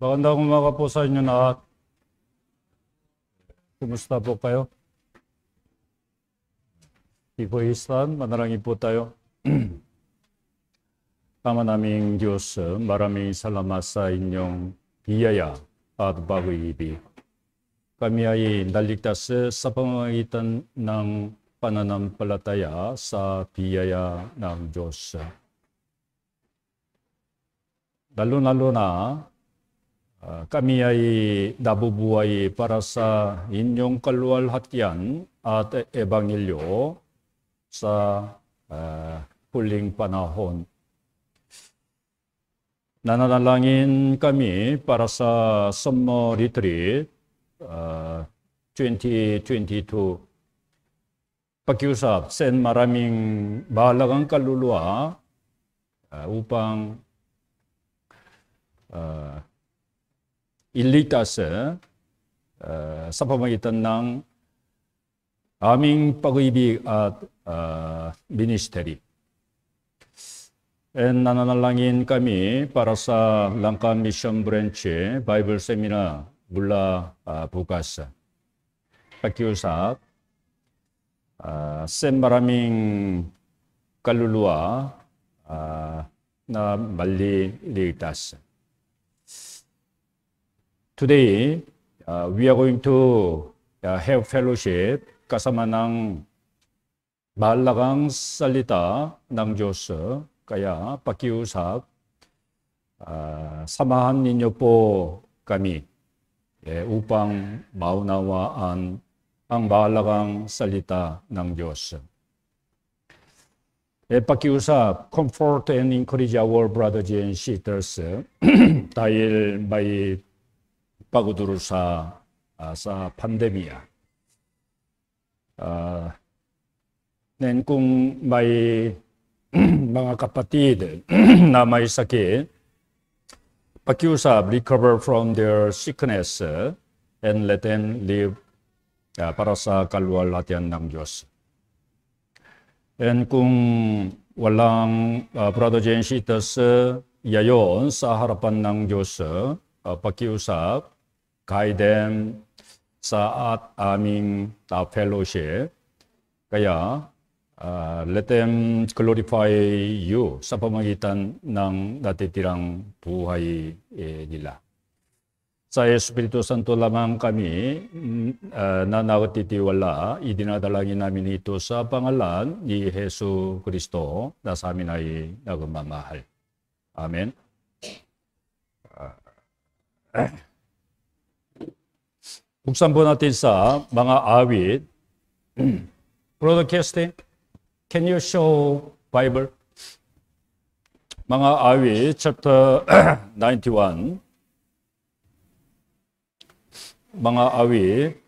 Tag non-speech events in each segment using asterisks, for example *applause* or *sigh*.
Magandang umaga po sa inyo lahat. Kumusta po kayo? Tipo Islam, manarangin po tayo. *clears throat* Tama naming Diyos, maraming salamat sa inyong biyaya at bagong ibig. Kami ay naligtas sa pamamagitan ng pananampalataya sa biyaya ng Diyos. Lalo-lalo na Uh, kami ay nabubuhay para sa inyong kaluwalhatian at ebangilyo sa uh, huling panahon. Nananalangin kami para sa summer retreat uh, ah, 2022. Pakiusap, send maraming bahalagang kaluluwa uh, upang uh, iligtas uh, eh, eh, sa pamagitan ng aming pag-ibig at uh, ministry. And nananalangin kami para sa Langka Mission Branch Bible Seminar mula uh, bukas. Pakiusap, uh, sa maraming kaluluwa uh, na maliligtas. Today, uh, we are going to uh, have fellowship kasama ng mahalagang salita ng Diyos. Kaya pakiusap, uh, samahan ninyo po kami eh, upang maunawaan ang mahalagang salita ng Diyos. e pakiusap, comfort and encourage our brothers and sisters dahil may pagodulo sa uh, sa pandemya. Uh, then kung mga kapatid na may sakit, pakiusap, recover from their sickness and let them live uh, para sa kaluwalhatian ng Diyos. And kung walang uh, brother Jane Sheetas uh, yayon sa harapan ng Diyos, uh, pakiusap, guide them sa at aming uh, fellowship. Kaya, uh, let them glorify you sa pamagitan ng natitirang buhay eh, nila. Sa Espiritu Santo lamang kami mm, uh, na nakatitiwala, idinadalangin namin ito sa pangalan ni Heso Kristo na sa amin ay nagmamahal. Amen. Uh, eh. 북산보나티사 망아 아윗 브로드캐스팅 Can you show Bible? 망아 아윗 chapter 91 망아 아윗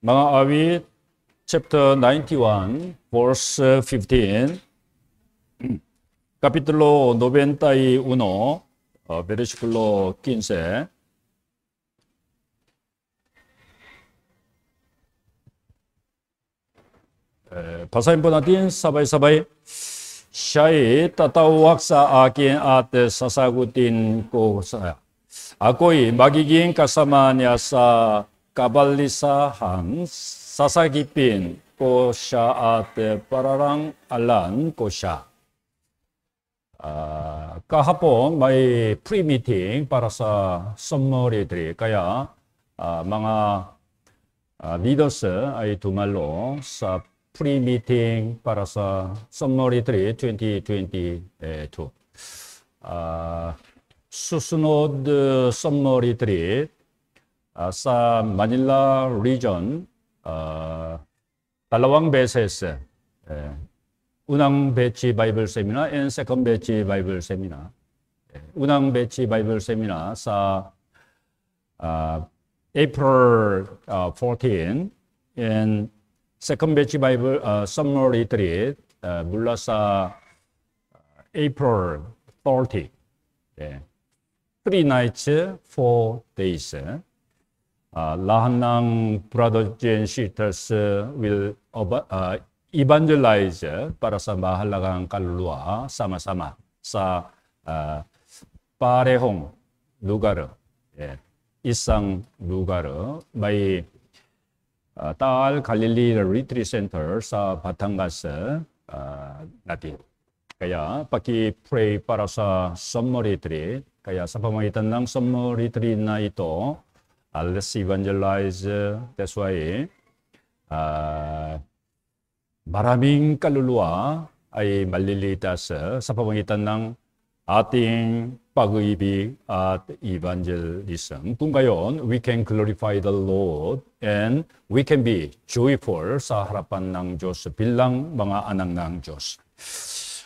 망아 아윗 chapter 91 verse 15 capítulo 91, versículo 15. Pasar en Bonatín, sabay sabay. Shai tatau waksa akin ate sasagutin ko saya. Ako'y magiging kasama niya sa kabalisahan, sasagipin ko siya at pararang alan ko siya. kahapon may pre-meeting para sa summary drill. Kaya uh, mga uh, leaders ay dumalo sa pre-meeting para sa summary drill 2022. Uh, susunod uh, summary drill uh, sa Manila region uh, dalawang beses eh, 운항 배치 바이블 세미나 앤 세컨 배치 바이블 세미나 운항 배치 바이블 세미나 sa uh, April uh, 14 and second batch Bible uh, summer retreat uh, mula sa April 30. Yeah. Three nights, four days. Uh, lahat ng brothers and sisters will uh, 이반젤라이제 빠라사마 할라강 깔루아 사마사마 사 아, 파레홍 루가르 예, 이상 루가르 마이 아, 딸 갈릴리 리트리 센터 사 바탕가스 아, 나디 kaya paki-pray para sa summer retreat. Kaya sa pamamagitan ng summer retreat na ito, uh, let's evangelize. That's why uh, maraming kaluluwa ay malilitas sa pamagitan ng ating pag-ibig at evangelism. Kung gayon, we can glorify the Lord and we can be joyful sa harapan ng Diyos bilang mga anak ng Diyos.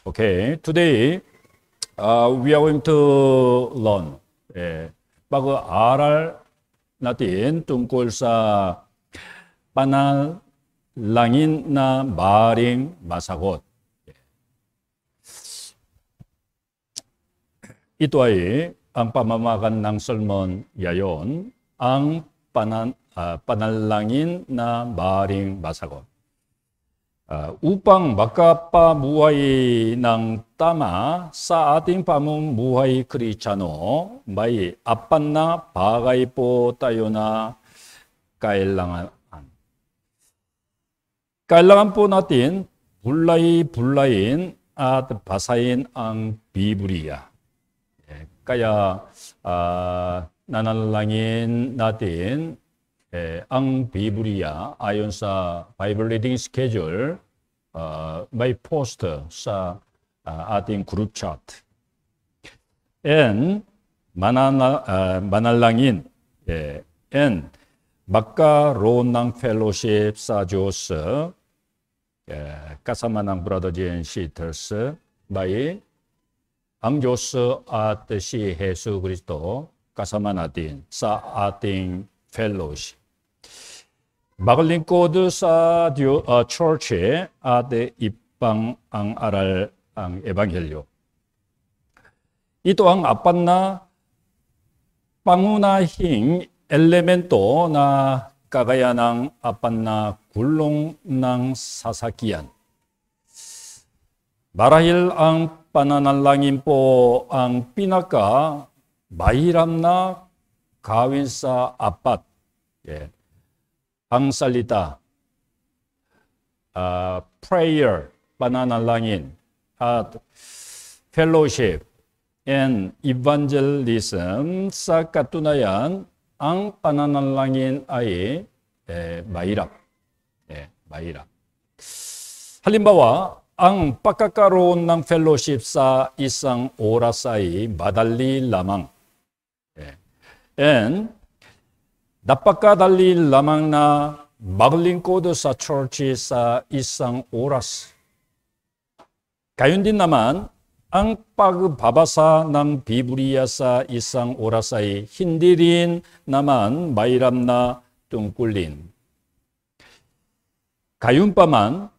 Okay, today uh, we are going to learn. Eh, bago aral natin tungkol sa panal langin na maring masagot. Ito ay ang pamamakan ng Solomon yayon, ang panan, uh, panalangin na maring masagot. Uh, upang makapabuhay ng tama sa ating pamumuhay kristyano, may apan na bagay po tayo na kailangan, 깔라간포 나틴 불라이 불라인 아드 바사인 앙 비브리야. 예, 까야 아 나날랑인 나틴 예, 앙 비브리아 아이온사 바이블 리딩 스케줄 어, 마이 포스트 사 아, 아딘 그룹 차트 N 마나나 아, 마날랑인 예, N 마카로낭 펠로십 사조스 예, 까사마낭 브라더진 시터스 바이 앙조스 아트시 예수 그리스도 까사마나딘 사아팅 펠로시 마글린 코드 사디오 아 어, 처치 아데 입방 앙 아랄 앙 에반겔료 이 또한 아빤나 빵우나 힝 엘레멘토 나 까가야낭 아빤나 울롱낭 사사기안 마라힐 앙 빠나날랑임뽀 앙 삐나까 마이람나 가윈사 아빠 예. 앙살리다 아, p r a y e 나날랑인 at f e l l o w s h i n d n g e l s m 사카투나얀 앙 빠나날랑인 아이 예, 마이랍 마이라. 할림바와 앙 빠까까로운 낭 펠로십사 이상 오라사이 마달리 라망 예. 엔 나빠까달리 라망나 마글린코드사 철치사 이상 오라스 가윤딘 나만 앙빠그 바바사 낭 비브리야사 이상 오라사이 힌디린 나만 마이람나 뚱꿀린 가윤바만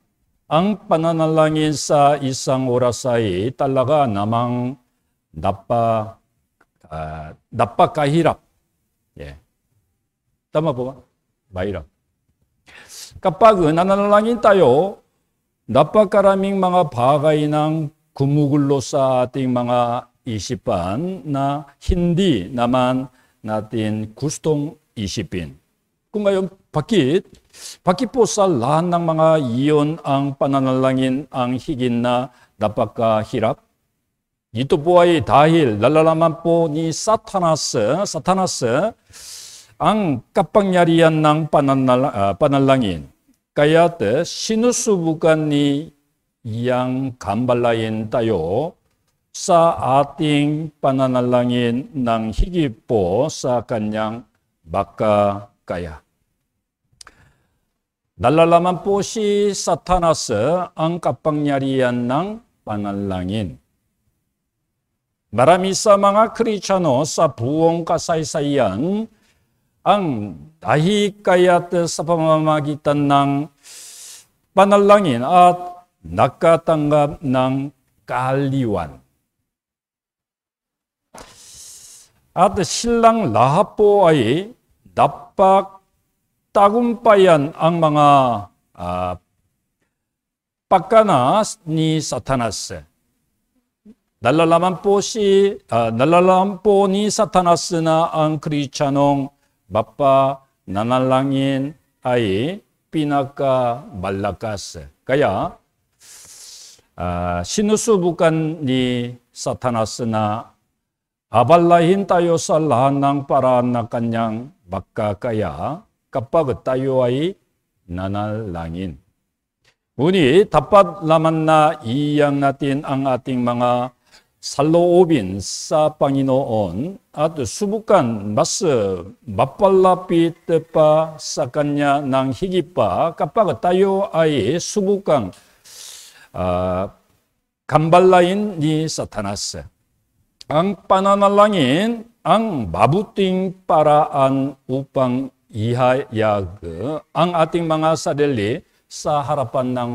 앙바나날랑인 사 이상 오라사이 달라가 남항 나빠 아, 나빠 까히랍 예 담아 보마 마이랍 까빠그 나나날랑인 따요 나빠 까라밍 망아 바가이낭 구무글로 사띵 망아 이십반 나 힌디 나만 나띵 구스통 이십빈 그마요 바킷 Pakipusal lahat ng mga iyon ang pananalangin ang higin na napakahirap. Ito po ay dahil lalalaman po ni Satanas, eh, Satanas eh, ang kapangyarihan ng pananal, uh, panalangin. Kaya't eh, sinusubukan ni yang gambalain tayo sa ating pananalangin ng higit po sa kanyang baka kaya. Nalalaman po si Satanas ang kapangyarihan ng panalangin. Marami sa mga Kristiyano sa buong kasaysayan ang dahikayat sa pamamagitan ng panalangin at nakatanggap ng kaaliwan. At silang lahat po ay dapat tagumpayan ang mga uh, ah, pakana ni Satanas. Nalalaman po si, uh, nalalaman po ni Satanas na ang kristyanong bapa nanalangin ay pinaka malakas. Kaya uh, sinusubukan ni Satanas na abalahin tayo sa lahat ng paraan na kanyang baka kaya 깜빡 따요와이 nanalangin. Ngunit tapat laman na iyang natin ang ating mga saloobin sa Panginoon at subukan mas mapalapit pa sa Kanya ng higit pa kapag tayo ay subukang uh, kambalain ni Satanas. Ang pananalangin ang babuting paraan upang ihayag ang ating mga sarili sa harapan ng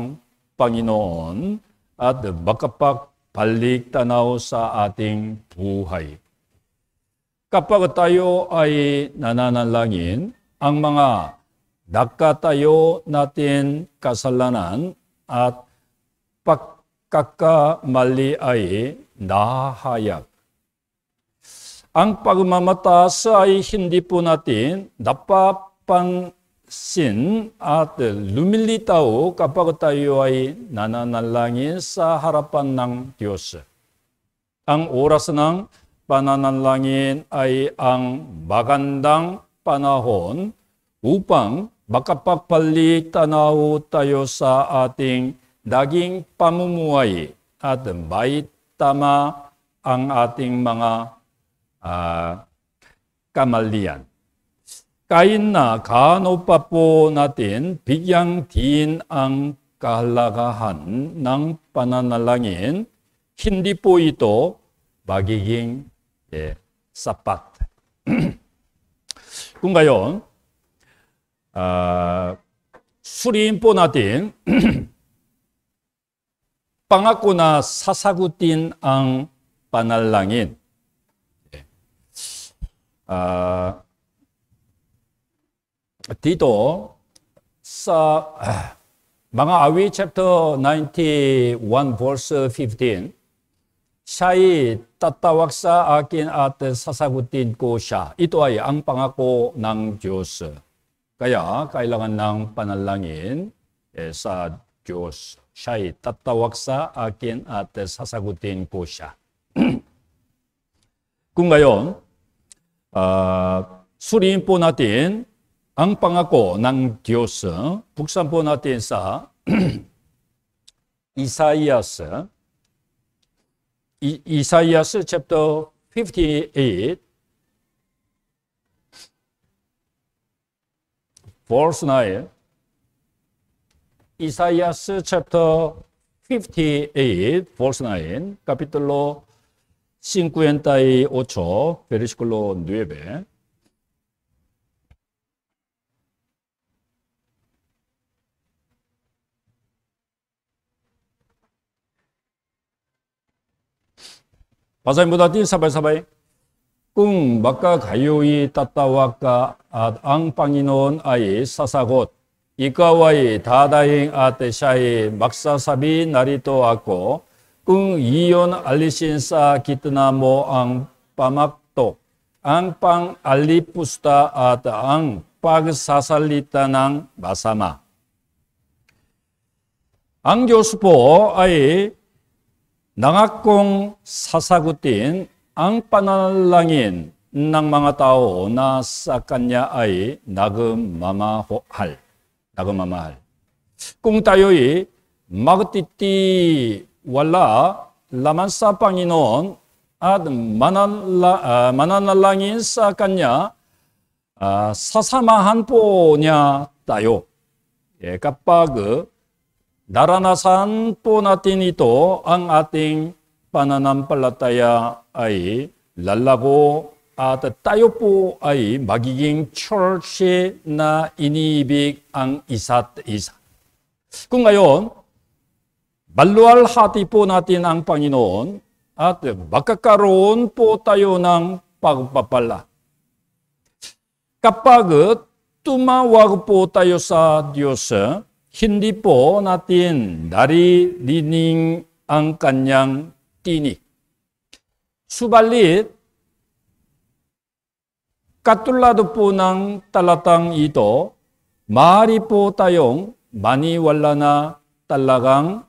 Panginoon at bakapagpalik tanaw sa ating buhay. Kapag tayo ay nananalangin, ang mga dakatayo natin kasalanan at pagkakamali ay nahayag ang pagmamatas ay hindi po natin napapansin at lumilitaw kapag tayo ay nananalangin sa harapan ng Diyos. Ang oras ng pananalangin ay ang magandang panahon upang makapagpali tanaw tayo sa ating daging pamumuhay at may tama ang ating mga 아, 까말리안. 까인나 가노빠뽀 나딘 빅양 디인앙 까할라가한 낭 바나날랑인 힌디뽀이도 마기깅 예 사팟 군가요 아 수리인뽀 나딘 빵아꼬나 사사구딘 앙 바날랑인 uh, dito sa uh, mga awi chapter 91 verse 15 Siya'y tatawag sa akin at sasagutin ko siya. Ito ay ang pangako ng Diyos. Kaya kailangan ng panalangin eh, sa Diyos. Siya'y tatawag sa akin at sasagutin ko siya. Kung ngayon, 아, 수리인 보나딘 앙방하고 낭디오스 북산 보나딘사 *clears throat* 이사이아스 이, 이사이아스 챕터 58 verse 9 이사이아스 챕터 58 verse 9 capítulo cinquentai ocho, 베르시클로 누에베. 바사이보다티 사바사바이 꿍 마카 가요이 따따와까 앗 앙빵이논 아이 사사곳 이까와이 다다잉 아테샤이 막사사비 나리또 아코 Kung iyon alisin sa kitna mo ang pamaktok, ang pang-alipusta at ang pagsasalita ng basama. Ang Diyos po ay nangakong sasagutin ang panalangin ng mga tao na sa Kanya ay nagmamahal. nagmamahal. Kung tayo'y magtiti wala laman sa Panginoon at mananla, uh, mananalangin sa Kanya, uh, sasamahan po niya tayo. E kapag uh, daranasan po natin ito, ang ating pananampalataya ay lalago at tayo po ay magiging church na iniibig ang isa't isa. Kung ngayon, Balualhati po natin ang Panginoon at magkakaroon po tayo ng pagpapala. Kapag tumawag po tayo sa Diyos, hindi po natin darilining ang kanyang tinig. Subalit, katulad po ng talatang ito, maaari po tayong maniwala na talagang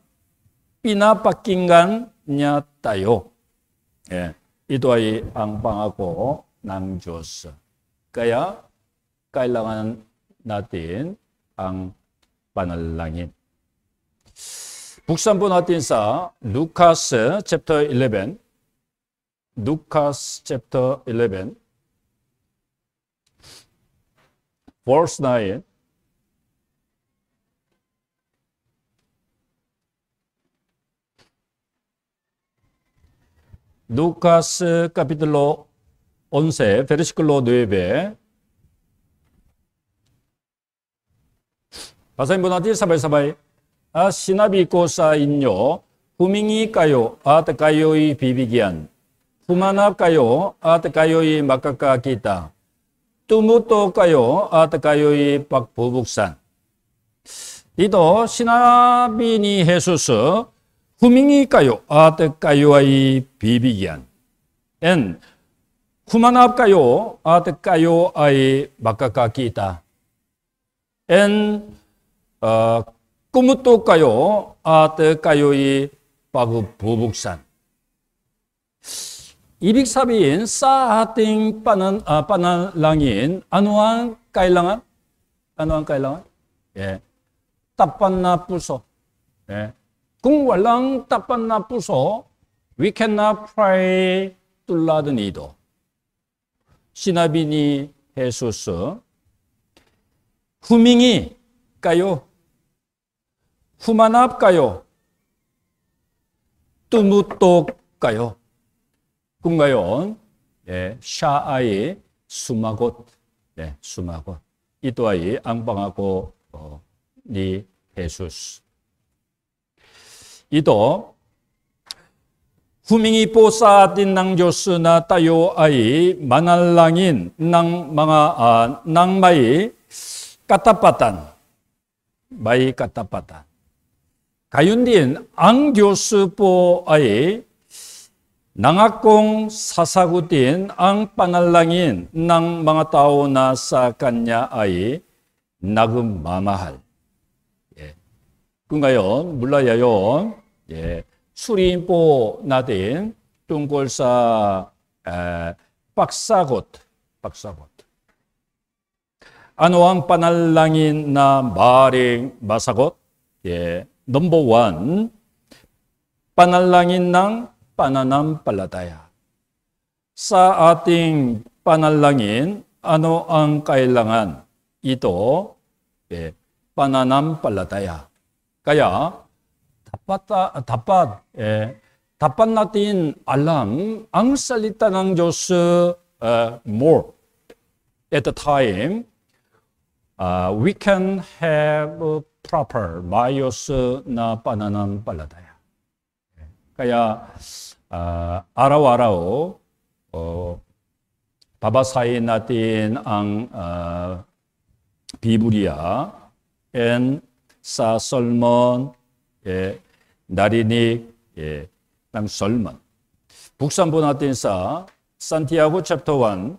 pinapakinggan niya tayo. Yeah. Ito ay ang pangako ng Diyos. Kaya, kailangan natin ang panalangin. Buksan po natin sa Lucas eh, chapter 11. Lucas chapter 11. Verse 9. 누카스 카피들로 온세 베르시클로 네베 바사인 보나티 사바이 사바이 아 시나비 코사인요 후밍이까요 아트까요이 비비기안 후마나까요 아트까요이 마카카 기타 뚜무또까요 아트까요이 박보북산 이도 시나비니 헤수스 후밍일까요? 아뜰까요의 비비기한. N. 후만합까요? 아뜰까요의 막가까기다. N. 어, 꿈을까요? 아뜰까요의 바그 부북산. 이빅사비인 사하팅 빠는 아 빠는 랑인 안우한 까일랑한 안우한 까일랑한 예 답반나 부소 예 동월랑 g w 나 l a 위켄나 프라이 뚫라든 이도. 시나비니 해수스. 후밍이 까요? 후만압 까요? 뚜무또 까요? 꿈가요? 예, 샤아이 수마곳. 예, 수마곳. 이도아이 앙방하고 어, 니 예수스. Ito, humingi po sa atin ng Diyos na tayo ay manalangin ng mga uh, ng may katapatan. May katapatan. Kayon din, ang Diyos po ay nangakong sasagutin ang panalangin ng mga tao na sa Kanya ay nagmamahal. 군가요 물라야요 예, 수림보 나딘 둥골사 에, 박사곳 박사곳 안왕 빠날랑인 나 마링 마사곳 예 넘버 원 빠날랑인 낭 빠나남 빨라다야 사 아팅 빠날랑인 안오앙 까일랑한 이도 예, 빠나남 빨라다야 Kaya, dapat, dapat, eh, dapat natin alam ang salita ng Diyos uh, more. At the time, uh, we can have proper bios na pananampalataya. Kaya, uh, araw-araw, oh, babasahin natin ang uh, Biblia and 사설먼, 예, 나리닉, 예, 그다 설먼. 북산 보나틴사 산티아고 챕터 1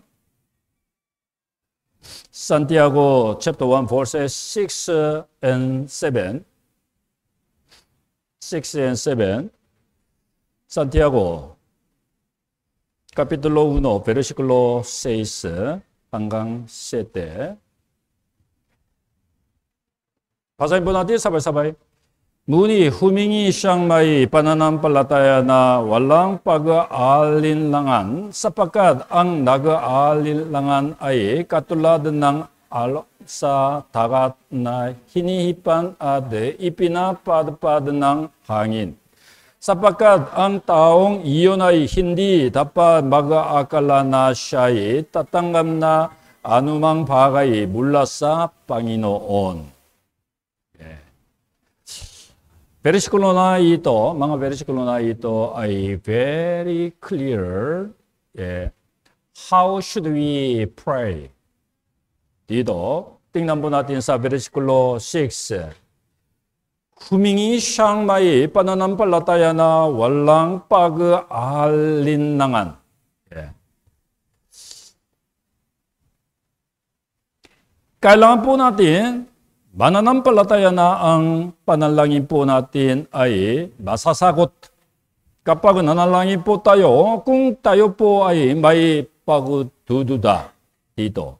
산티아고 챕터 1 verses 6 and 7 6 and 7 산티아고 capítulo 1 versículo 6 방강 7 바사인보나디 사바사바이 문이 humingi siyang may pananampalataya na walang pag-aalinlangan sapagkat ang nag-aalinlangan ay katulad ng alok sa dagat na hinihipan at ipinapadpad ng hangin. Sapagkat ang taong iyon ay hindi dapat mag-aakala na siya ay tatanggap na anumang bagay mula Panginoon. 베르시클로나 이또 망아 베르시클로나 이또 I very clear 예 how should we pray 이도 띵남보나틴사 베르시클로 6 후밍이 샹마이 빠나남 빨라타야나 월랑 빠그 알린낭한 예. 깔랑보나틴 Mananampalataya na ang panalangin po natin ay masasagot. Kapag nanalangin po tayo, kung tayo po ay may pagdududa dito.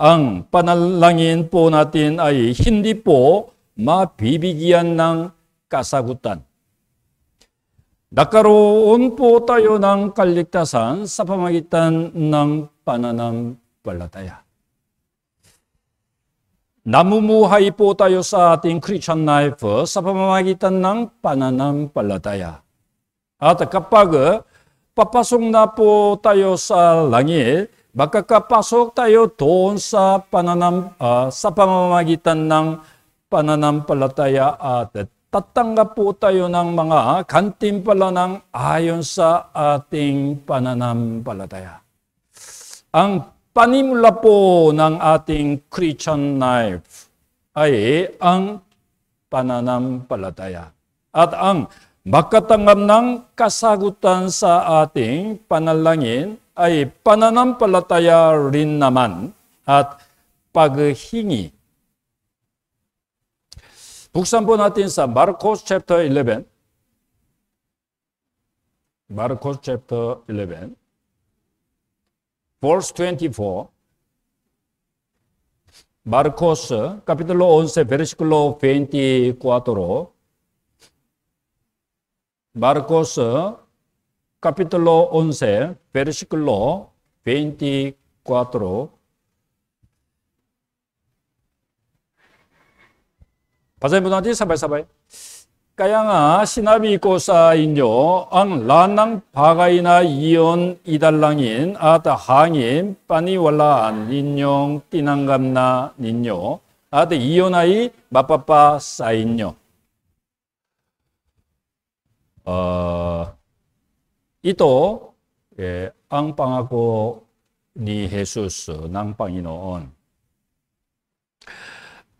Ang panalangin po natin ay hindi po mabibigyan ng kasagutan. Nakaroon po tayo ng kaligtasan sa pamagitan ng pananampalataya namumuhay po tayo sa ating Christian life ah, sa pamamagitan ng pananampalataya. At kapag ah, papasok na po tayo sa langit, makakapasok tayo doon sa, pananam, uh, sa pamamagitan ng pananampalataya at tatanggap po tayo ng mga kantimpala ng ayon sa ating pananampalataya. Ang panimula po ng ating Christian life ay ang pananampalataya at ang makatanggap ng kasagutan sa ating panalangin ay pananampalataya rin naman at paghingi. Buksan po natin sa Marcos chapter 11. Marcos chapter 11. verse 24. Marcos, capítulo 11, versículo 24. Marcos, capítulo 11, versículo 24. Pasemos a ti, sabai, sabai. 까양아 시나비 고사인요 앙 라낭 바가이나 이온 이달랑인 아다 항임 빠니월라안 닌용 띠난감나 닌요 아다 이온아이 마빠빠 사인요 어 이또 예 앙빵하고 니 예수스 낭빵이노온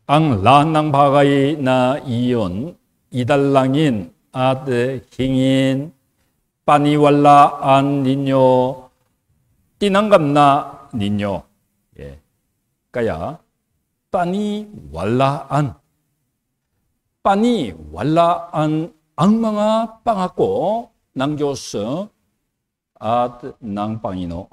앙 라낭 바가이나 이온 이달랑인 아드 힝인 빠니왈라 안 니뇨 띠난감나 니뇨 예 까야 빠니왈라 안 빠니왈라 안악마가 빵하고 낭조스 아드 낭빵이노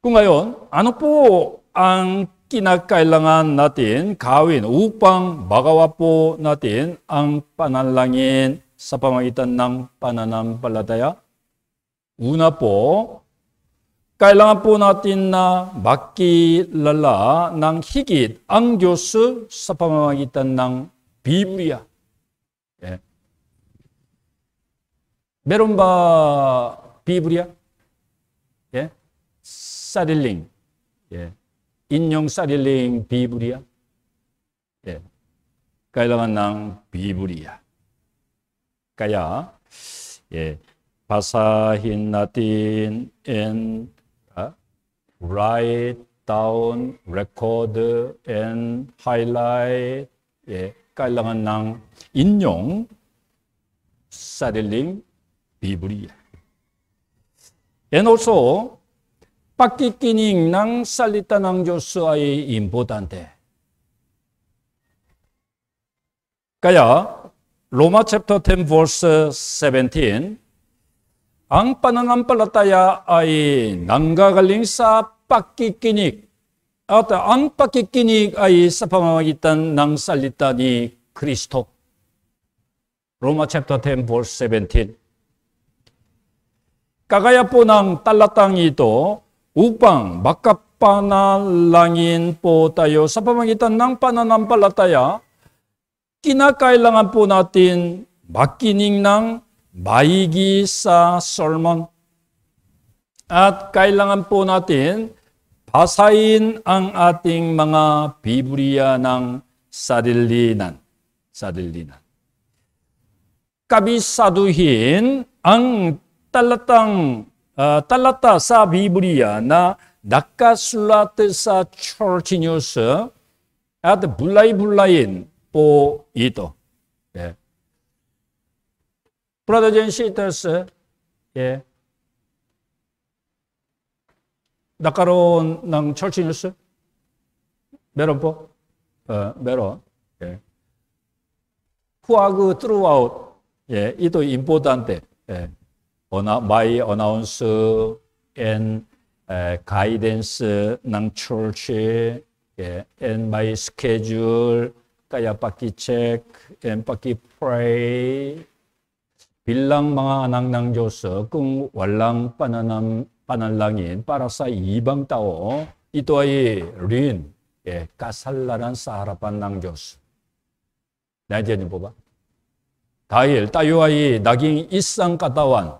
온꿈가요 안옥보 앙 kinakailangan natin gawin upang magawa po natin ang panalangin sa pamagitan ng pananampalataya? Una po, kailangan po natin na makilala ng higit ang Diyos sa pamamagitan ng Biblia. Yeah. Meron ba Biblia? Yeah. Sariling. Yeah. 인용사릴링 비브리아. 예. 까일라만 낭 비브리아. 까야. 예. 바사힌 나틴 엔 아? write down record and highlight 예. 깔랑한 낭 인용 사릴링 비브리아. And also 바뀌끼니 낭 살리타 낭 조스아의 인보단데. 그야 로마 챕터 10 verse 17 앙빠는 안빨랐다야 아이 난가 갈링사 빠끼끼니 아따 앙빠끼끼니 아이 사파마와 있단 낭 살리타니 크리스토 로마 챕터 10 verse 17 까가야뽀낭 딸라땅이도 upang makapanalangin po tayo sa pamagitan ng pananampalataya, kinakailangan po natin makinig ng baigi sa sermon. At kailangan po natin basahin ang ating mga Biblia ng sadilinan. Sarilinan. Kabisaduhin ang talatang 아, 딸랐다사 비브리아 나 나카슬라트 사 철치 뉴스 아드 블라이 블라인 뽀 이도 예 브라더즈 시터스예 낙가론 낭 철치 뉴스 메론뽀 어 메론 예 후아그 트루아웃 예 이도 임포단테 예 my announce and guidance n g c h u r c h e and my schedule kayapaki check and paki pray para bilang anak mga Diyos 빌랑 망아 낭 a 조 a 끙 왈랑 빠나남 빠날랑인 빠라사 이방 따오 이또아이 o ba? 살 a 란사하 tayo ay naging isang katawan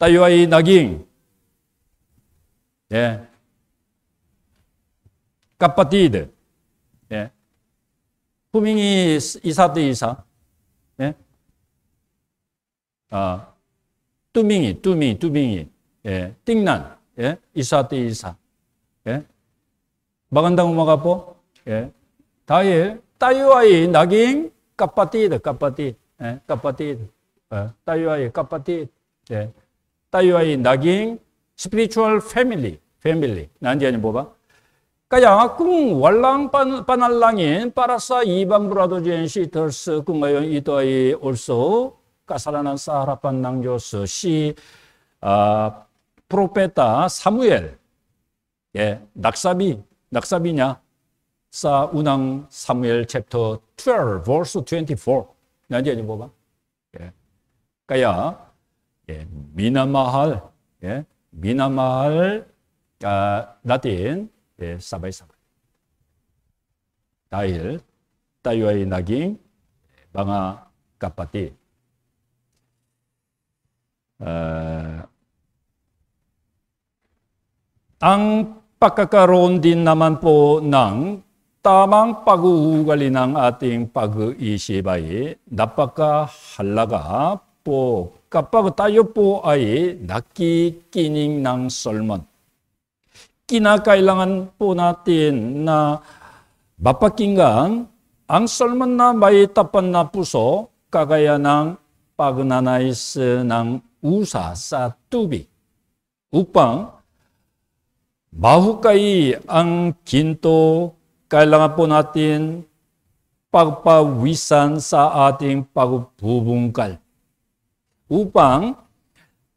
tại vì naging 예 까빠티드 예 후밍이 이사드 이사 예 아, 뚜밍이 뚜밍 뚜밍이 예 띵난 예 이사드 이사 예 마간당 마가포 예 다이 따유아이 나깅 까빠티드 까빠티 예 까빠티드 예 따유아이 까빠티드 예 따위와의 낙인, 스피 i r i t u a l f a 난지아니 뭐봐? 까야 꿍월랑 빠날랑인 빠라사 이방브라도 젠시 덜스 꿍가요 이도이 올소 까사라난 사하라판 낭조스 시 아, 프로페타 사무엘 예 낙사비 낙사비냐 사 운항 사무엘 챕터 12 verse 24 난지아니 뭐봐? 예 까야 예, 미나마할, 예, 미나마할, 아, 라틴, 예, 사바이 사바이. Dahil tayo ay naging mga kapatid. Uh, ang pagkakaroon din naman po ng tamang paghuhugali ng ating pag-iisip ay napakahalaga po kapag tayo po ay nakikinig ng sermon. Kinakailangan po natin na mapakinggan ang sermon na may tapan na puso kagaya ng pagnanais ng usa sa tubig upang mahukay ang kinto kailangan po natin pagpawisan sa ating pagbubungkal. 우방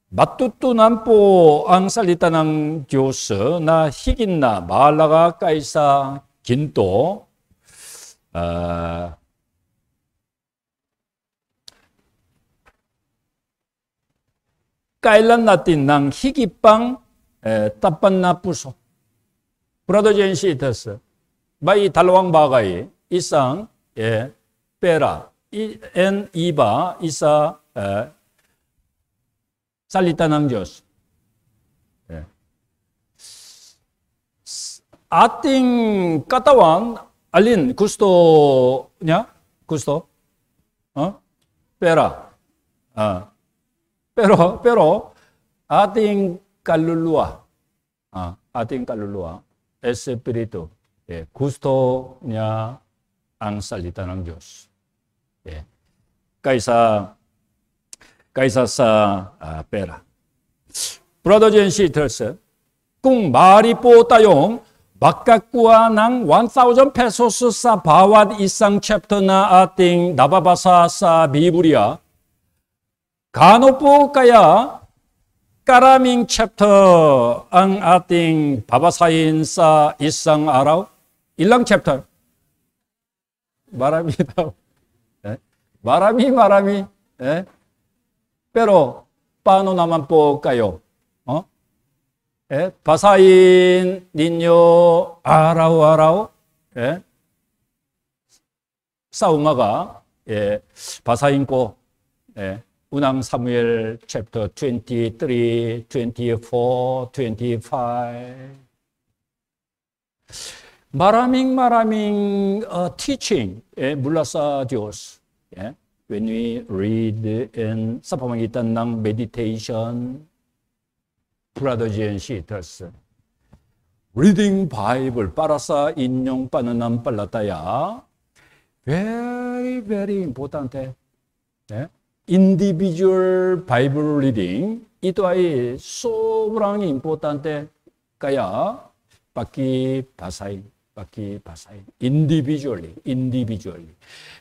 마뚜뚜 남포 앙살리타낭 교스 나 히긴나 말라가 까이사 긴또 어, 까일란 나틴 낭 히기빵 따빤 나푸소 브라더 젠시 이터스 마이 달왕 바가이 이상 예 빼라 이엔 이바 이사 에, salita ng Diyos. Yeah. Ating katawan, alin? Gusto niya? Gusto? Huh? Pera. Ah. Pero, pero, ating kaluluwa, ah, ating kaluluwa, espiritu, eh, gusto niya ang salita ng Diyos. Eh, kaysa 가이사사 아, 빼라. 브라더즈 앤시터스꼭 말이 뽀따용 바깥구와 낭1000 페소스 사 바왓 이상 챕터나 아띵 나바바사 사 비브리아 간호뽀까야 까라밍 챕터 앙 아띵 바바사인 사 이상 아라우 일랑 챕터 말합니다. *laughs* 예? 마라미 마라미 예? 빼로 빠노나만 볼까요? 어? 예? 바사인 닌요 아라오 아라오 예? 사우마가 예, 바사인고 예, 운항 사무엘 챕터 23, 24, 25 마라밍 마라밍 어, 티칭 예, 물라사 디오스 예. when we read and supplemental n n g meditation, brothers and sisters. Reading Bible, 빨아서 인용 빠는 남 빨랐다야. Very, very important. 네? Individual Bible reading, 이 또한 so important. 가야, 바퀴 바사이. Baki Basai, individually, individually.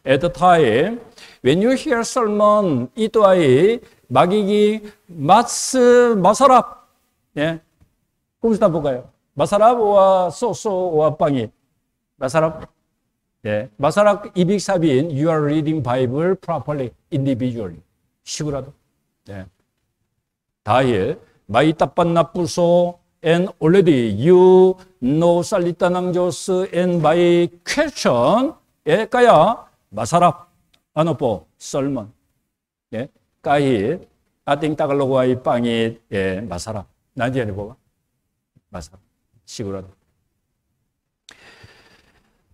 At the time, when you hear sermon, it way, 막이기, 마스, 마사랍. 예. 꿈수다 볼까요? 마사랍와 소소와 빵이. 마사랍. 예. 마사랍 이빅사빈, you are reading Bible properly, individually. 시구라도. 예. 다일, 마이 따빤 나쁘소, and already you know s a l i t a n a n g a d my question 예, 까야 마사랍 아노포 썰먼 예, 까이 아띵 따갈로고와이 빵이 예, 마사랍 난지에니 보가 마사랍 시구라다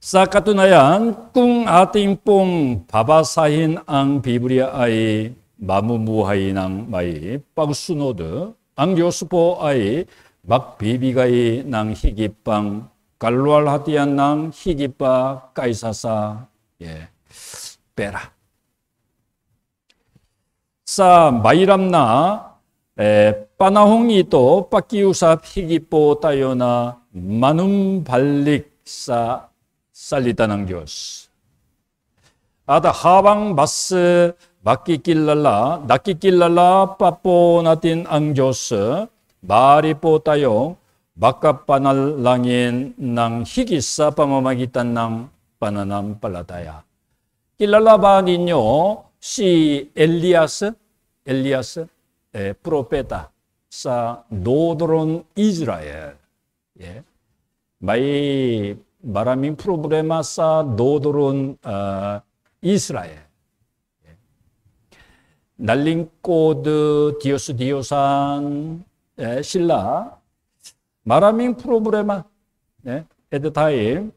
사카투나얀 꿍 아띵 뽕 바바사힌 앙 비브리아 아이 마무무하이낭 마이 박수노드 앙 요스포 아이 막 비비가이 낭 히깃방 갈루알 하티안 낭 히깃바 까이사사 예 빼라 싸 마이람나 에, 빠나홍이 또 빠키우사 피기뽀 따요나 마눔 발릭 싸 살리다는 교스 아다 하방 바스 마끼낄랄라 나끼낄랄라 빠뽀나틴 앙조스 말이 뽀따요 막가빠날랑인 낭희기사방어마기딴낭바나남 빨라다야 일랄라바니뇨 시 엘리아스 엘리아스 에 프로페타 사 노드론 이스라엘 예 마이 마라민 프로브레마 사 노드론 어, 이스라엘 예. 날린 코드 디오스 디오산 예, 신라, 마라밍 프로브레마, 예, at time,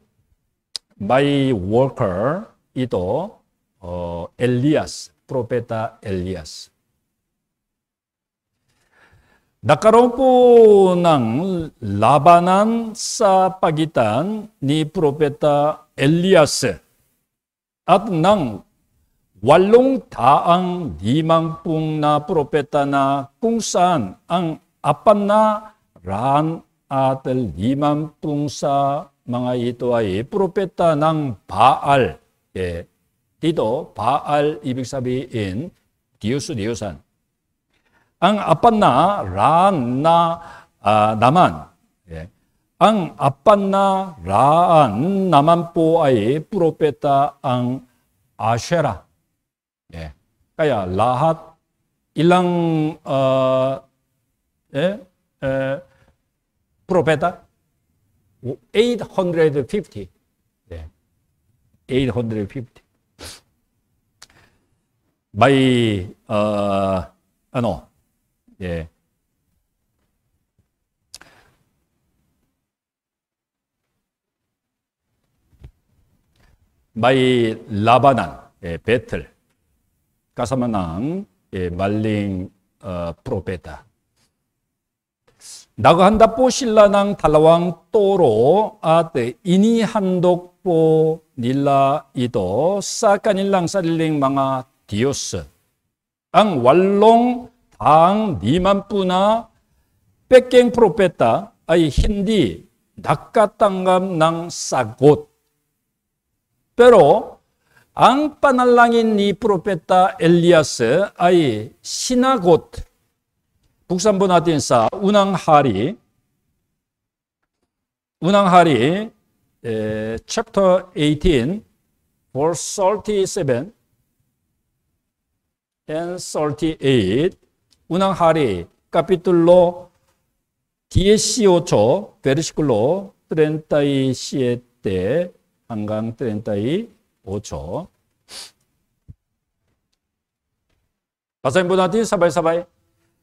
my worker, 이도, 어, 엘리아스, 프로페타 엘리아스. 나카로포낭 라바난 사파기탄 니 프로페타 엘리아스 아트낭 walong taang dimang pung na propeta na kung saan ang 아빤나 란 아들 리만 뿡사 망아 이또와 예쁘로 뺐다 낭 바알 예 디도 바알 242인 디우스 디우산 앙 아빤나 란나 아 나만 예. 앙 아빤나 라 나만 뽀아이 뿌로 뺐다 앙 아쉐라 예. 까야 라핫 일랑 어 예? 에, 프로페타 850. 어, 아, 예. 850. by uh, ano yeah by 라바난 예, 배틀 가사마낭 예, 말링 어, 프로베타 나그한다뽀 신라낭 달라왕 또로 아때 이니 한독뽀 닐라 이도 사까닐랑 사릴링 망아 디오스 앙 왈롱 당 니만뿌나 백갱 프로페타 아이 힌디 낙가땅감 낭 싸곳 빼로 앙빠날랑인 니 프로페타 엘리아스 아이 시나곳 북산보나디엔사 운항하리 운항하리 에, chapter 18 verse 37 and 38 운항하리 capítulo 18 versículo 37 한강 35 바사인 보나디 사바이 사바이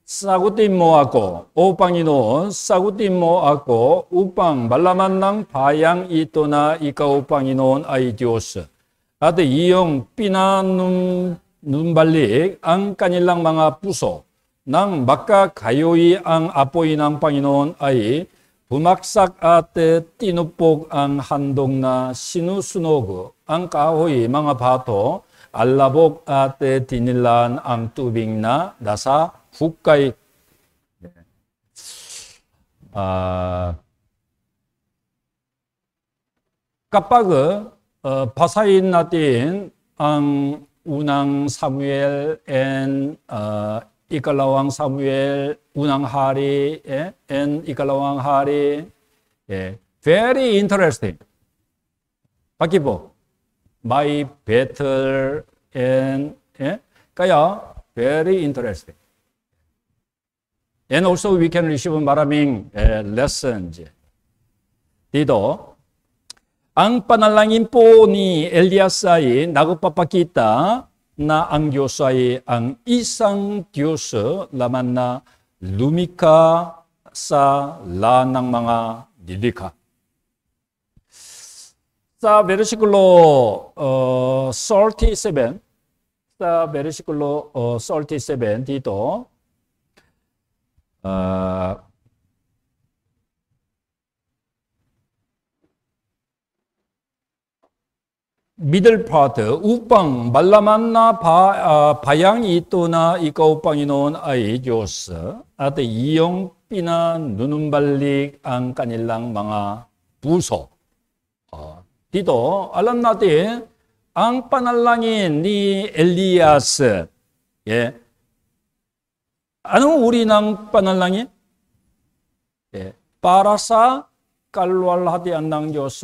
Sagutin mo ako, O Panginoon, sagutin mo ako upang malaman ng payang ito na ikaw, Panginoon, ay Diyos. At iyong pinanumbalik ang kanilang mga puso nang baka kayo'y ang apoy ng Panginoon ay pumaksak at tinupok ang handog na sinusunog ang kahoy mga pato, alabok at tinilan ang tubig na dasa 국가의 아, 깜빡의 어, 바사인 나딘 앙 운항 사무엘 앤 어, 이칼라왕 사무엘 운항 하리 예, 앤 이칼라왕 하리 예. very interesting 바퀴보 my battle and 예? 그러까 very interesting And also we can receive maraming l e s s o n Dito, ang panalangin po ni Elias ay nagpapakita na ang Diyos ay ang isang Diyos laman na lumika sa la ng mga nilikha. Sa versikulo uh, 37, sa versikulo uh, 37 dito, 어, 미들 파트 우빵 말라만나 바 아, 바양이 또나 이거 우빵이 논 아이 조스 아테 이용비나 누눈발릭 안까닐랑 망아 부소 어 디도 알람나디 앙빠날랑이니 엘리아스 예 Ano uri ng panalangin? Yeah. Para sa kalwalhatian ng Diyos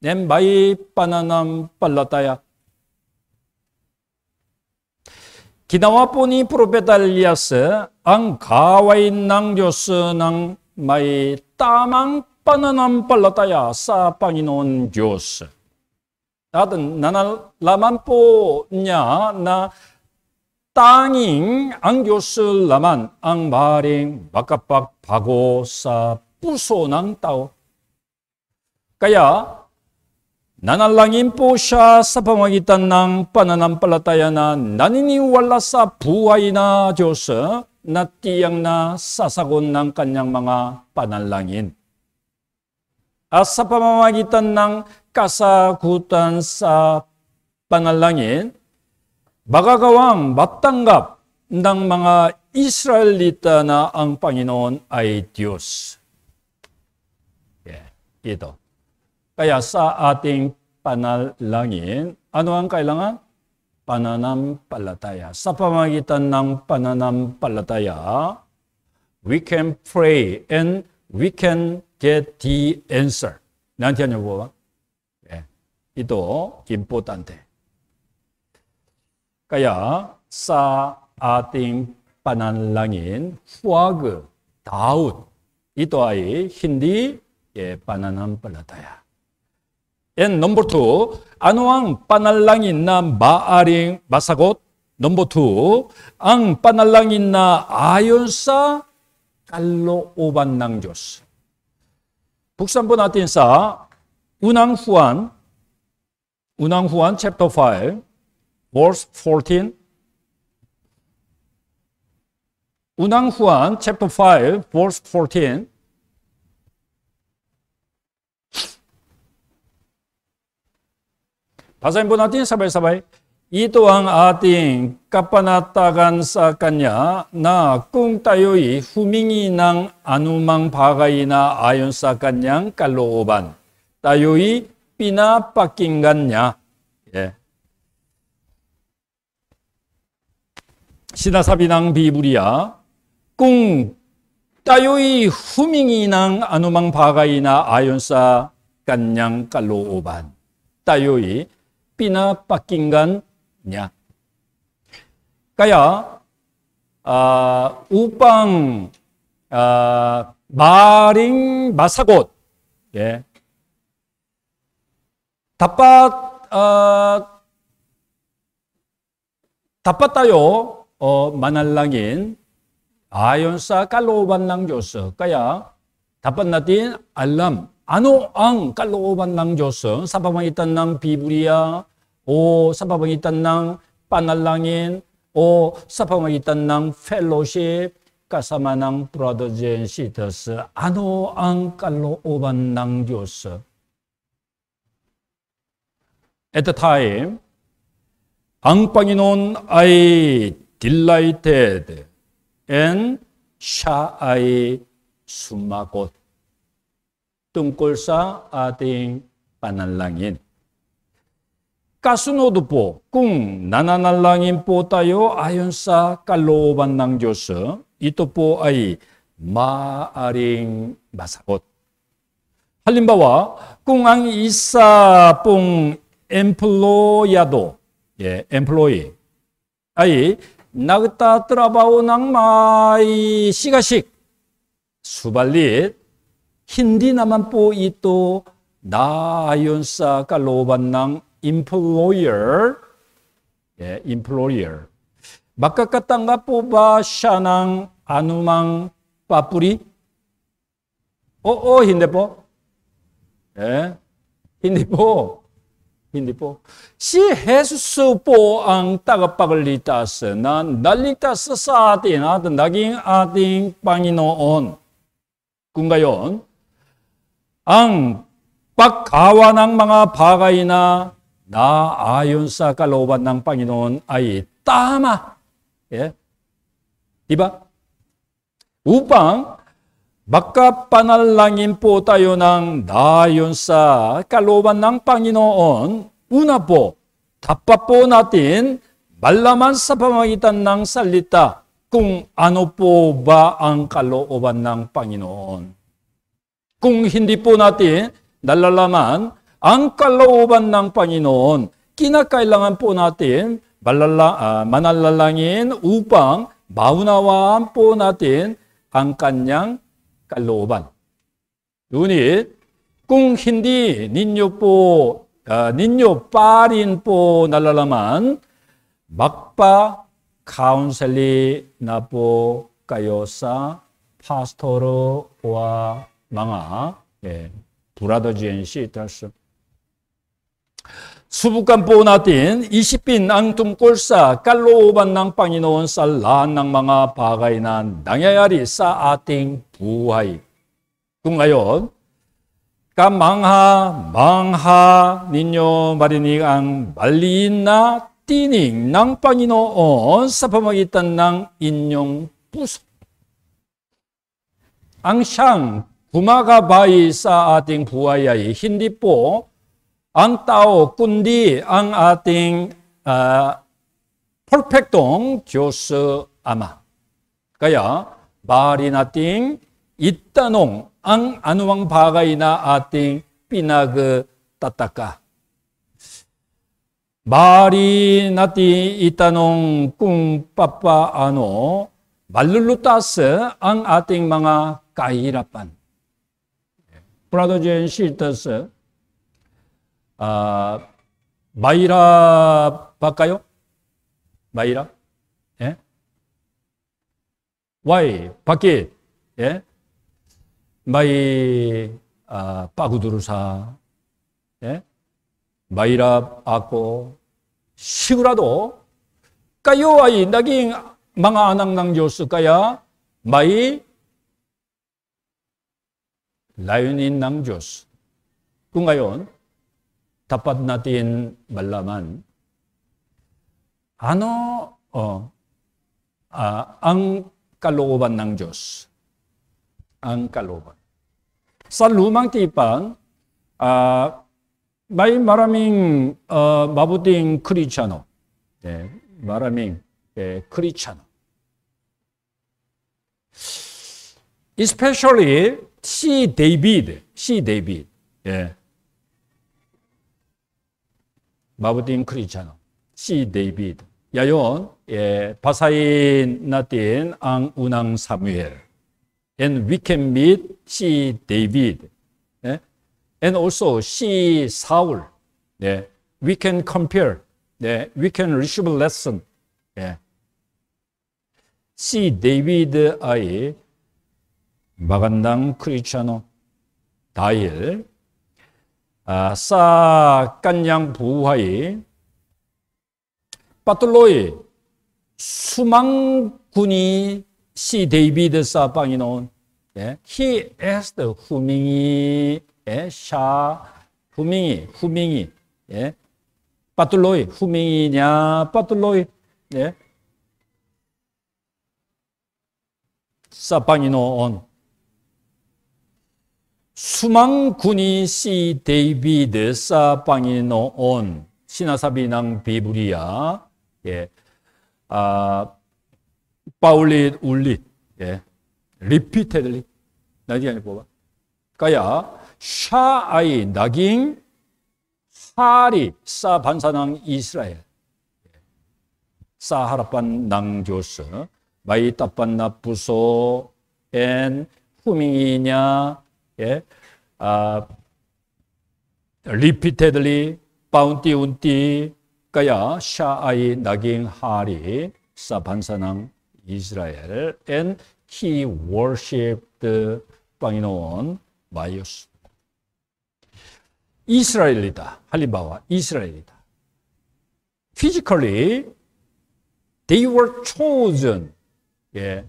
ng may pananampalataya. Ginawa po ni Propeta Elias ang gawain ng Diyos ng may tamang pananampalataya sa Panginoon Diyos. At nanalaman po niya na 땅잉 안교슬라만 ang 막갑박 바고 사 부소낭 따오 kaya nanalangin po siya sa pamagitan ng pananampalataya na naniniwala sa buhay na Diyos na tiyang na sasagon ng kanyang mga panalangin. At sa kasagutan sa panalangin, Magagawang matanggap ng mga Israelita na ang Panginoon ay Diyos. Yeah, ito. Kaya sa ating panalangin, ano ang kailangan? Pananampalataya. Sa pamagitan ng pananampalataya, we can pray and we can get the answer. Nandiyan niyo po ba? Yeah. Ito, importante. Kaya sa ating pananalangin, huwag doubt. Ito ay hindi eh, pananampalataya. And number two, ano ang panalangin na maaring masagot? Number two, ang panalangin na ayon sa kalooban ng Diyos. Buksan po natin sa Unang Juan, Unang Juan chapter 5, verse 14. 운항후안 chapter 5 verse 14. 바사인 보나틴 사바이 사바이 이 또한 아띵 까빠나따간 싸깐냐 나 꿍따요이 후밍이낭 아누망 바가이나 아연 싸깐냥 깔로오반 따요이 삐나 빠낀간냐 예. 시다사비낭 비부리야 꿍 따요이 후밍이낭 아누망 바가이나 아연사 깐냥 깔로 오반 따요이 삐나 빠낀간 냐 까야 아 우빵 아 마링 마사곳 예 답밭 아 답밭 따요 어, 마날랑인 아연사 깔로오반랑 조스 까야 다반나딘 알람 아노앙 깔로오반랑 조스 사바방 이딴낭 비브리아 오 사바방 이딴낭 빠날랑인 오 사바방 이딴낭 펠로십 까사마낭 브라더젠 시더스 아노앙 깔로반랑 조스 At the time, 앙팡이논 아이 delighted and sha'ai s u m 뚱꼴사 아딩 바날랑인. 가스노드포 꿍 나나날랑인 보타요 아연사 깔로반낭조스 이토포 아이 마아링 마사곳 할림바와 꿍앙 이사 뽕 엠플로야도 예 엠플로이 아이 나그타 트라바오 낭마이 시가식 수발릿 힌디나만뽀 이또 나아이온사 깔로반낭 임플로이얼 예, 임플로이얼 마카카 땅가 뽑아 샤낭 아누망 빠뿌리 오오 어, 어, 힌데뽀예 힌데포 Hindi po. Si Jesus po ang tagapaglitas na naligtas sa atin at naging ating Panginoon. Kung gayon, ang pagkawa ng mga bagay na naayon sa kalooban ng Panginoon ay tama. Yeah? Diba? Upang Baka panalangin po tayo ng dayon sa kaluwan ng Panginoon. Una po, tapa po natin balaman sa pamagitan ng salita kung ano po ba ang kalooban ng Panginoon. Kung hindi po natin nalalaman ang kalooban ng Panginoon, kinakailangan po natin balala, uh, ah, manalalangin upang maunawaan po natin ang kanyang 깔로반. 눈이 꿍 힌디 닌요뽀 아, 닌요 빠린뽀 날라라만 막바 카운셀리 나뽀 까요사 파스토로 와 망아 예 브라더 지엔시 달스 Subukan po natin isipin ang tungkol sa kalooban ng Panginoon sa lahat ng mga bagay na nangyayari sa ating buhay. Kung ngayon, kamangha-mangha ninyo marinig ang balin na tining ng Panginoon sa pamagitan ng inyong puso. Ang siyang gumagabay sa ating buhay ay hindi po ang tao kundi ang ating uh, perfectong Diyos Ama. Kaya, bari n a t i n itanong ang a n u a n g bagay na ating pinagtataka. Bari natin itanong kung papaano malulutas ang ating mga kahirapan. Brother and sisters, 아, 마이라 바까요? 마이라? 예? 와이 바퀴 예? 마이 아, 빠구두르사 예? 마이라 아고 시그라도 까요 아이 나기 망아 안앙낭 조스까야 마이 라윤인 낭조스 군가요 tapat natin balaman. Ano oh, uh, ang kalooban ng Diyos? Ang kalooban. Sa lumang tipan, uh, ah, may maraming uh, mabuting krisyano. Eh, maraming eh, krisyano. Especially si David, si David. 예. Eh, 마부딘 크리스찬, 시 데이비드, 야온, 예, 바사인 나틴, 앙 운앙 사무엘, and we can meet C. David, 예? and also C. Saul. 예? We can compare. 예? We can receive lesson. 예? C. David I. 마간당 크리스찬노 다일 아, 사 깐양 부하이 바툴로이 수망군이 시 데이비드 사방이 놓 예? He asked 후밍이 예? 샤 후밍이 후밍이 예? 바툴로이 후밍이냐 바툴로이 예? 사방이 놓 수망군이시 데이비드 네 사방이노온 시나사비낭 비브리아 예. 아 파울릿 울릿 예. 리피테들리 나디안니 뽑아 까야 샤아이 나깅 하리 사 반사낭 이스라엘 사하라반 낭조스 마이 따반 나부소 엔 후밍이냐 예, 아, 리피테들리 파운티 운티 까야 샤아이 나깅 하리 사반사낭 이스라엘 and he worshipped 빵이노온 마이오스 이스라엘이다 할리바와 이스라엘이다 physically they were chosen 예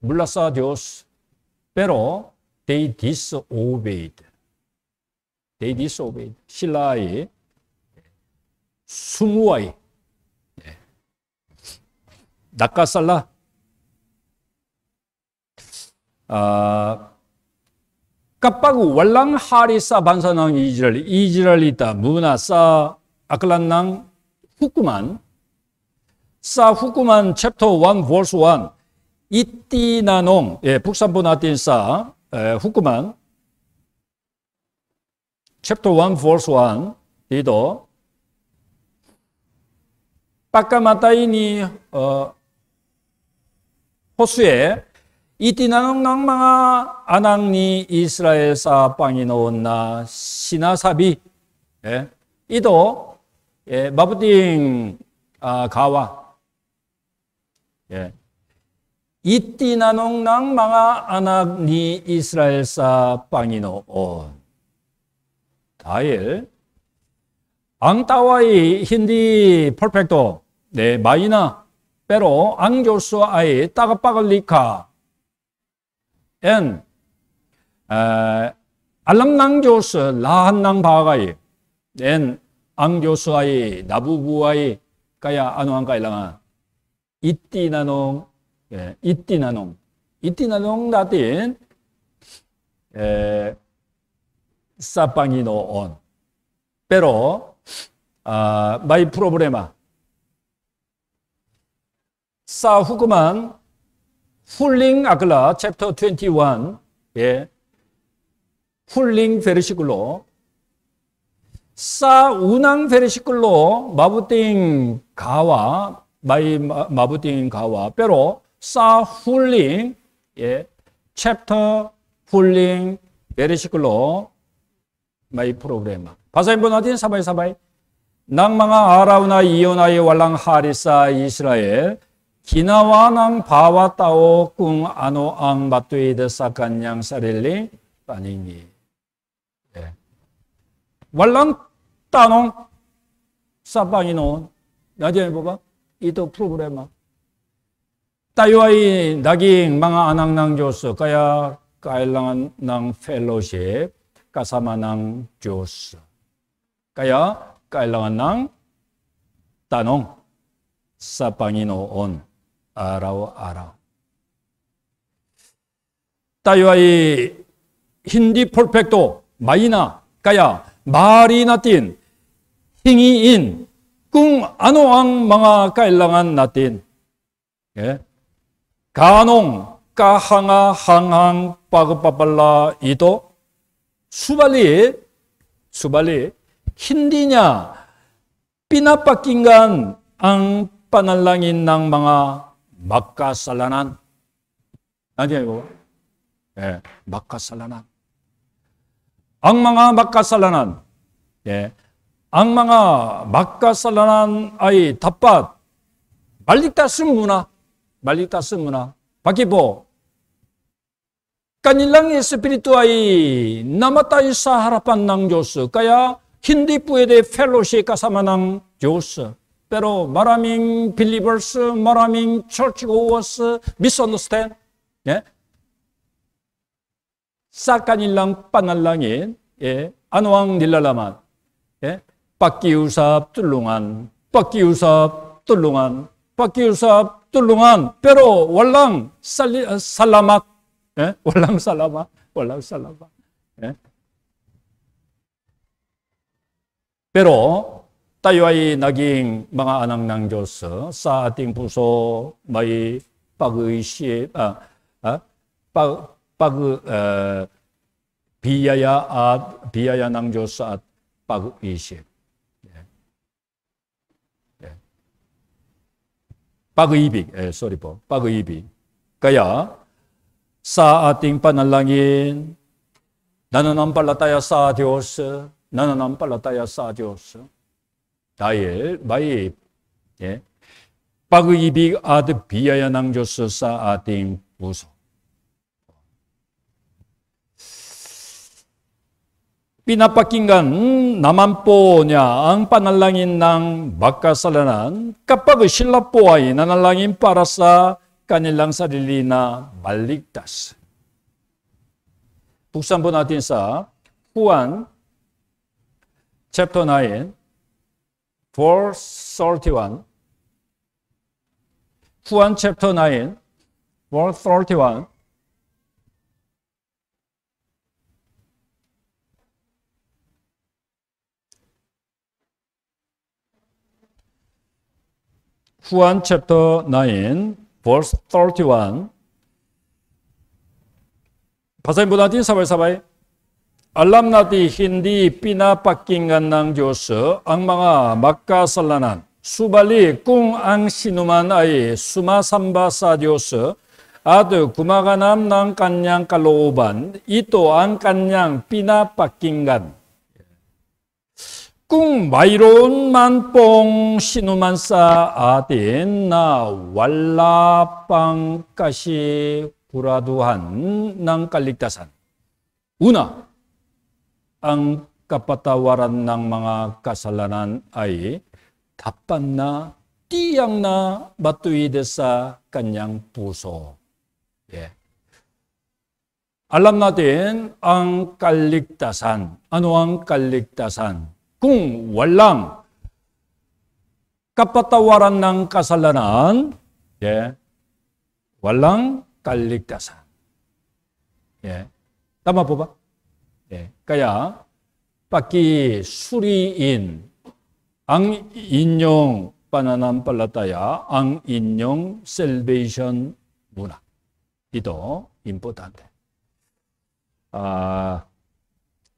물라사 디오스 p 로 they disobeyed. they disobeyed. 신라의 스무아이 네. 낙가살라 아 까빠구 왈랑 하리사 반사낭 이지랄 이지랄리다 무나사 아클란낭 후쿠만 사 후쿠만 챕터 1 버스 1 이띠나농 예 북산부 나틴사 후크만 챕터 1 v e 1 리더 빠까마타이니 어, 호수에 이티나는 낭망아 아낙니 이스라엘 사빵이 넣었나 시나사비 예, 이도 예, 마부띵 아, 가와 예, 이띠나농낭 망아 안악니 이스라엘사 빵이노온 다일 앙따와이 힌디 퍼펙토 네 마이나 빼로 앙교수 아이 따가빠글리카 엔 알람낭교수 라한낭 바가이 엔 앙교수 아이 나부부 아이 까야 안까일랑아 이띠나농 예, 이띠나농. 이띠나농 라틴, 에, 사빵이노 온. 빼로, r o 아, my p r o b l 사 후그만, 훌링 아글라, 챕터 21, 예, 훌링 페르시글로사 운항 페르시글로 마부띵 가와 마이 마부띵 가와 빼로 사훌링 예, 챕터 훌링 베르시클로 마이 프로그래마 바사인본 어딘 사바이 사바이 낭망아 아라우나 이오나이 왈랑 하리사 이스라엘 기나와낭 바와 따오 꿍 아노 앙 마뚜이드 사간양 사릴리 빠니니 예. 왈랑 따농 사방이노 나중에 봐봐 이도 프로그래 따유아이 나깅 망아 아낭낭 조스 까야 까일랑낭 펠로십 까사마낭 조스 까야 까일랑낭 따농 사빵이노 온 아라오 아라오 따유아이 힌디 폴펙도 마이나 까야 마리나틴 힝이인 꿍 아노앙 망아 까일랑한 나틴 예? 가농, 까항아, 항항, 빠그빠빨라, 이도, 수발리, 수발리, 힌디냐, 삐나빠낀간, 앙, 빠날랑인 낭망아, 막가살라난. 아니야, 이거. 예, 막가살라난. 악망아, 막가살라난. 예. 악망아, 막가살라난, 아이, 답밭. 말릭다 쓴구나. 말리다 쓰무나 바기보 kanilang espiritu ay namatay sa harapan ng Diyos. Kaya hindi pwede fellowship kasama ng Diyos. Pero maraming believers, maraming churchgoers misunderstand. 예? Sa kanilang panalangin, 예? anwang nilalaman? 예? Pakiusap, tulungan. Pakiusap, tulungan. pakiusap, tulungan. Pero walang sali, uh, salamat. Eh? *laughs* Walang salamat. Walang salamat. Eh? Pero tayo ay naging mga anak ng Diyos. Uh, sa ating puso may pag-iisip, uh, uh, pag, pag, uh, biyaya at biyaya ng Diyos at pag-iisip. pag-ibig, eh, sorry po, pag-ibig. Kaya, sa ating panalangin, nananampalataya sa Diyos, nananampalataya sa Diyos. Dahil may 예, pag-ibig at biyaya ng Diyos sa ating puso. 삐나빠낀간 음, 나만 뽀냐 앙빠 날랑인 낭 막가 살라난 까빠그 신라 뽀아이 나날랑인 빠라싸 까닐랑 사릴리나 말릭다스 북산보 나틴사 후안 챕터 9 verse 31 후안 챕터 9 verse 31 후안 chapter 9 verse 31 Pasal mo natin sabay-sabay. Alam natin hindi pinapakinggan ng Diyos ang mga magkasalanan. Subalit kung ang sinuman ay sumasamba sa Diyos at kumaganam ng kanyang kalooban, ito ang kanyang pinapakinggan. Kung mayroon man pong sinuman sa atin na wala pang kasiguraduhan ng kaligtasan. Una, ang kapatawaran ng mga kasalanan ay tapan na tiyang na batuide sa kanyang puso. Yeah. Alam natin ang kaligtasan. Ano ang kaligtasan? 궁 월랑 까빠따 와란낭 까살라난 예 월랑 깔릭다산 예 담아 뽑아 예 까야 빠끼 수리인 앙 인용 바나남 빨라따야 앙 인용 셀베이션 문화 이도 임포탄데 아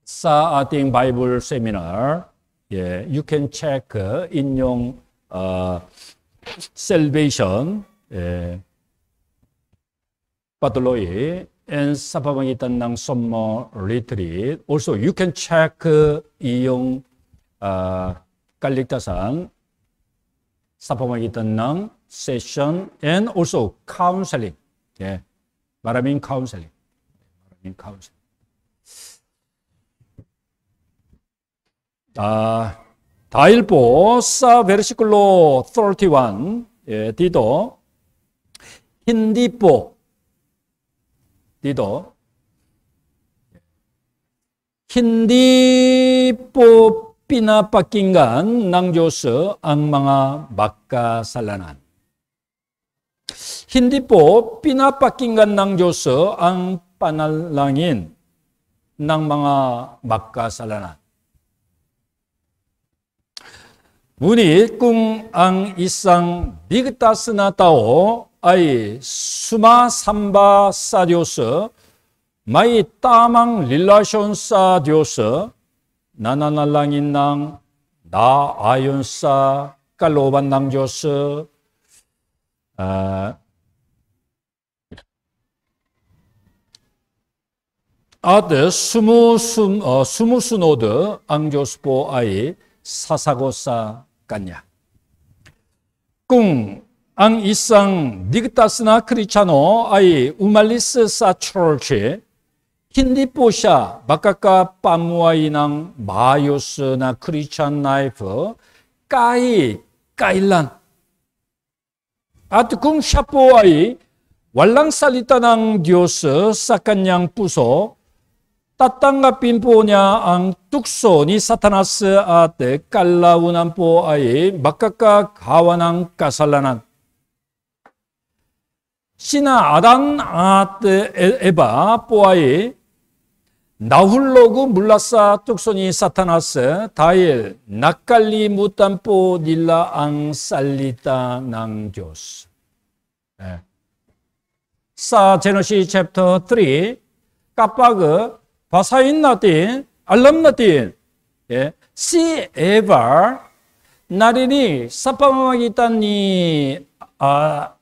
사아팅 바이블 세미나 예, you can check 인용 어, salvation p a 예, 바들로이 and s 사파방이 단낭 썸머 리트리 also you can check 이용 어, 깔릭다 k a l i g t a session and also counseling 예, e 라민 counseling 마라민 counseling 아, 다일보 사 베르시클로 31 예, 디도 힌디보 디도 힌디보 피나 빠낀간 낭조스 악망아 막가 살라난 힌디보 피나 빠낀간 낭조스 앙 빠날랑인 낭망아 막가 살라난 문이 꿍앙 이상 미그타스나타오 아이 수마 삼바 사디오스 마이 따망 릴라션 사디오스 나나날랑인낭 나 아윤사 깔로반 낭조스 아 아드 스무 어, 스무 스노드 앙조스포 아이 sasago sa kanya. Kung ang isang ligtas na kristyano ay umalis sa church, hindi po siya makakapamuhay ng maayos na Christian life kahit kailan. At kung siya po ay walang salita ng Diyos sa kanyang puso, 따땅가 빈포냐 앙뚝소니 사타나스 아테 깔라우난포 아이 마카카 가와낭 까살라난 시나 아단 아테 에바 포아이 나훌로그 물라사 뚝소니 사타나스 다일 낙갈리 무탄포 닐라 앙 살리타 낭조스 네. 사 제노시 챕터 3 까빠그 Basain nothing, I love nothing. 예. See ever, 나린이 사파마막이 있다니, 아,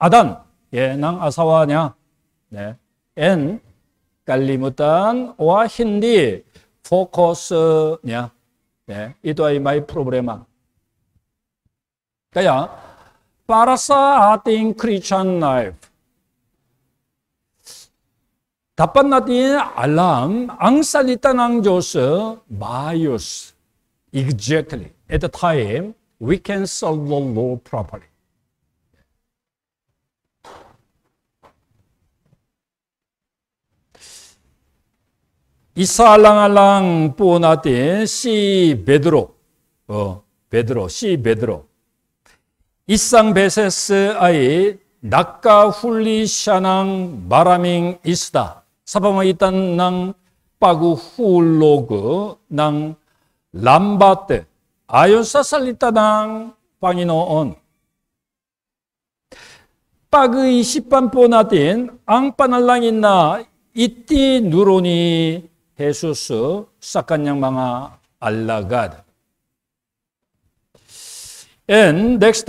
아단, 예, 난 아사와냐. 네. And 깔리무탄 와 힌디 포커스냐. 네. 이도아이 마이 프로브레마. 그러니까, Parasa art in Christian life. 답반나디의 알람, 앙살리탄 왕조스, 마이오스. Exactly. At the time, we can solve the law properly. 이사알랑알랑 뿌나딘 시 베드로 어 베드로 시 베드로 이상 베세스 아이 낙가 훌리 샤낭 마라밍 이스다 사바마 일단 낭 빠구 후로그 낭 람바테 아요사 살리타 낭 방이노온 빠그이 십반포 나딘 앙빠날랑이나 이띠 누로니 헤수스 사칸양망아 알라가드 And next,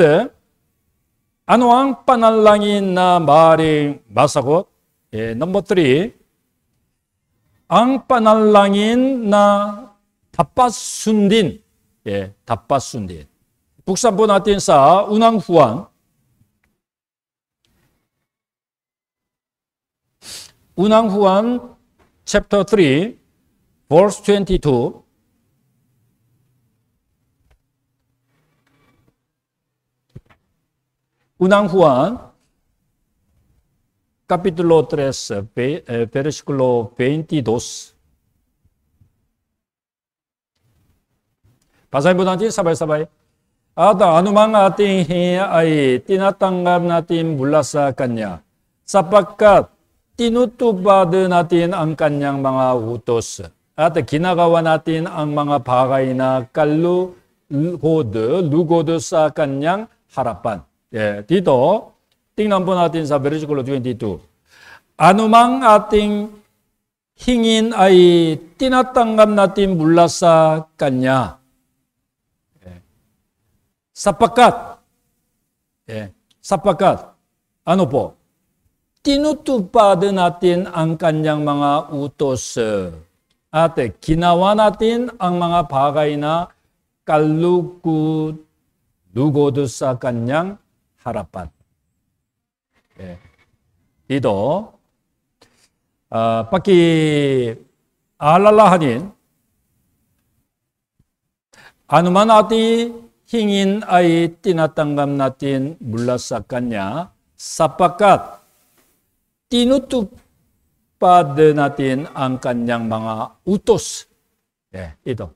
안왕 빠날랑이나 마링 마사고 예, 넘버 3 앙빠날랑인 나답빠순딘 예, 답빠순딘 북산본 아텐사 운항후안 운항후안 챕터 3 verse 22 운항후안 capítulo 3, eh, versículo 22. Basahin po natin sabay-sabay. At anumang ating hinga ay tinatanggap natin mula sa Kanya, sapagkat tinutupad natin ang Kanyang mga utos at kinagawa natin ang mga bagay na kaluhod, lugod sa Kanyang harapan. 예, eh, dito, Tingnan po natin sa versikulo 22. Anumang ating hingin ay tinatanggap natin mula sa Kanya. Sapakat, okay. sapakat, ano po? Tinutupad natin ang Kanyang mga utos eh. at ginawa natin ang mga bagay na kalukod lugod sa Kanyang harapan. 예. 리더. 아, 밖에 알랄라 하딘 아누마나티 힝인 아이 띠나땅감 나틴 물라싹갔냐 사빠깥 띠누뚜 빠드 나틴 안깐냥 망아 우토스 예, 이도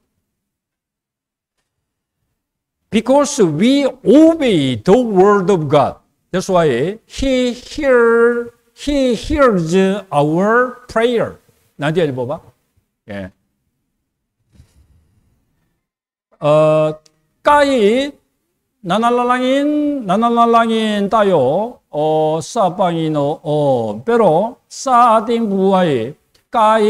Because we obey the word of God That's why he hear he hears our prayer. 나디아 읽어봐. 예. 어, 까이 나날라랑인 나날라랑인 따요 어 사방이노 어 빼로 사딘부아이 까이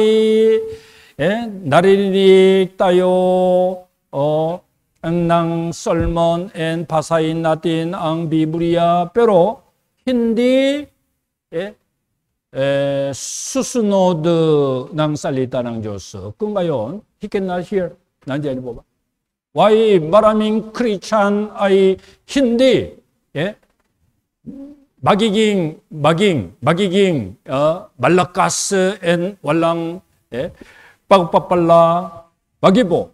예 나리리 따요 어낭 설먼 엔 바사인 라틴 앙 비브리아 빼로 힌디 에, 예, 에 수스노드 낭 살리다 낭 조스 끈가요 히켓나 히어 난지 아니 보봐 와이 마라민 크리찬 아이 힌디 예 마기깅 마깅 마기깅 어 말라카스 엔 왈랑 예 빠구빠빨라 마기보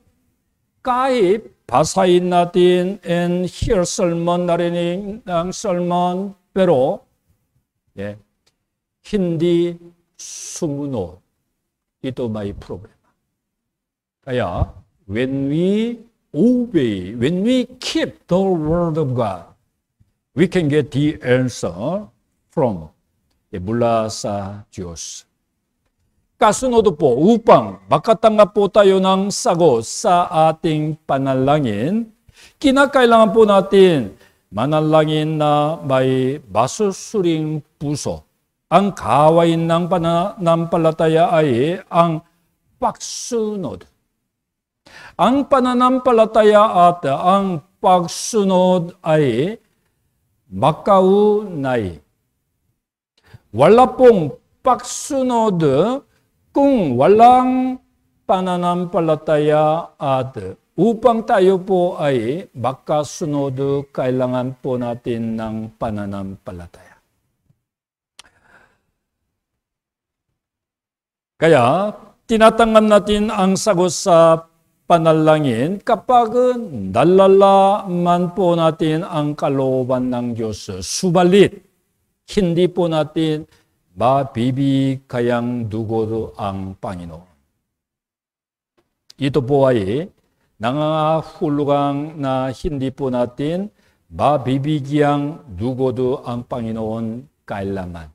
까입 바사인 나딘 and hear sermon 나레닝 낭 sermon 빼로 예 힌디 수문호 이도 마이 프로그램 가야 when we obey when we keep the word of God we can get the answer from 물라사지오스 Kasunod po, upang makatanga po tayo ng sagot sa ating panalangin, kinakailangan po natin manalangin na may basusuring puso. Ang kawain ng pananampalataya ay ang pagsunod. Ang pananampalataya at ang pagsunod ay makaunay. Wala pong pagsunod kung walang pananampalataya at upang tayo po ay makasunod, kailangan po natin ng pananampalataya. Kaya, tinatanggap natin ang sagot sa panalangin kapag dalala man po natin ang kalooban ng Diyos. Subalit, hindi po natin 마 비비카양 누고드 앙빵이노. 이도 보아이 낭아 훌루강 나 힌디뿌나 띤 마비비기양 누고드 앙빵이노온 깔라만.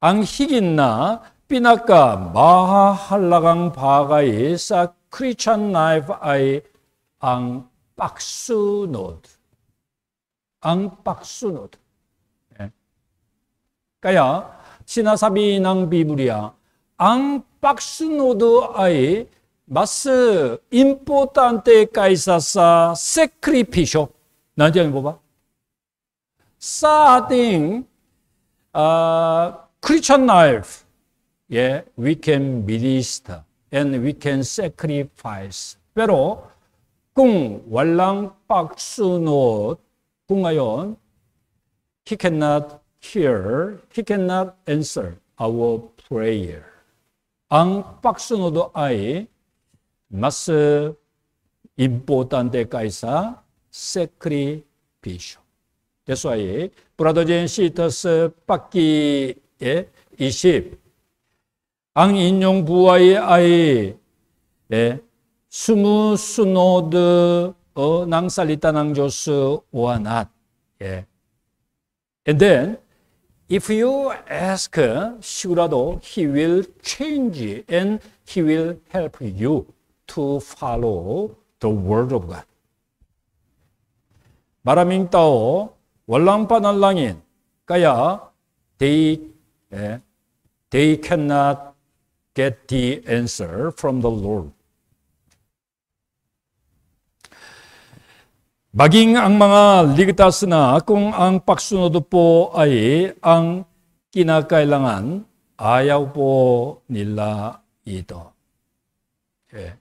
앙히긴나 삐나까 마하할라강 바가이 사 크리찬 나이프 아이 앙 박수노드. 앙 박수노드. 그러니까야 시나사비낭 비브리아 앙박스노드 아이 마스 임포탄테 까이사사 세크리피쇼 나한테 한번 봐봐 사딩 아 크리스천 나이프 예 we can minister and we can sacrifice pero cung wallang paksunod kung ngayon he cannot hear, he cannot answer our prayer. 앙박스노도 아이 마스 importante c a That's why brothers and sisters 바퀴의 20 앙인용 부하의 아이 예, 스무 스노드 어 낭살리타 낭조스 오아낫 예. And then If you ask Shurado, he will change and he will help you to follow the word of God. 마라밍 따오 월랑빠 날랑인 까야 they eh, they cannot get the answer from the Lord. Baging ang mga ligtas na kung ang pagsunod po ay ang kinakailangan, ayaw po nila ito. Okay.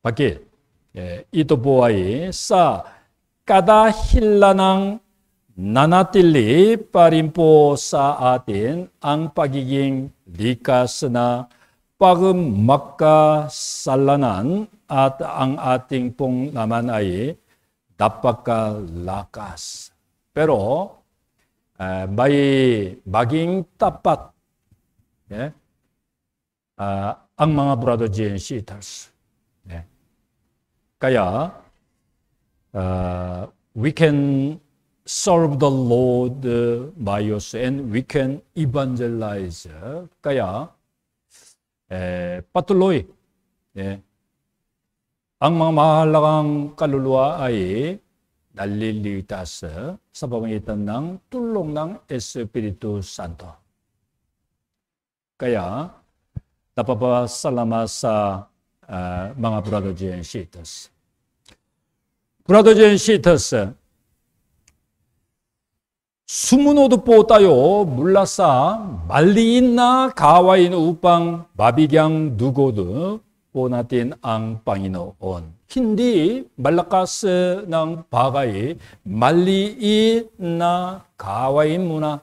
Bakit? Okay. Ito po ay sa kadahilanang nanatili pa rin po sa atin ang pagiging likas na pagum magkasalanan at ang ating pong naman ay dapat lakas. Pero uh, may baging tapat yeah, eh, uh, ang mga brother and sisters. Yeah. Kaya uh, we can serve the Lord eh, by us and we can evangelize. Kaya 빠뚤로이 예. 악망 마할라강 깔룰루아 아이 날릴리다스 서방에 있던 낭 뚫롱낭 에스피리투 산토 까야 나빠빠 살라마사 아, 망아 브라더지엔 시터스 브라더지엔 시터스 수문호도 보았다요 물라사 말리 인나 가와인 우빵 마비경 누고드 보나틴 앙빵이노 온 힌디 말라카스 낭 바가이 말리 인나 가와인 문화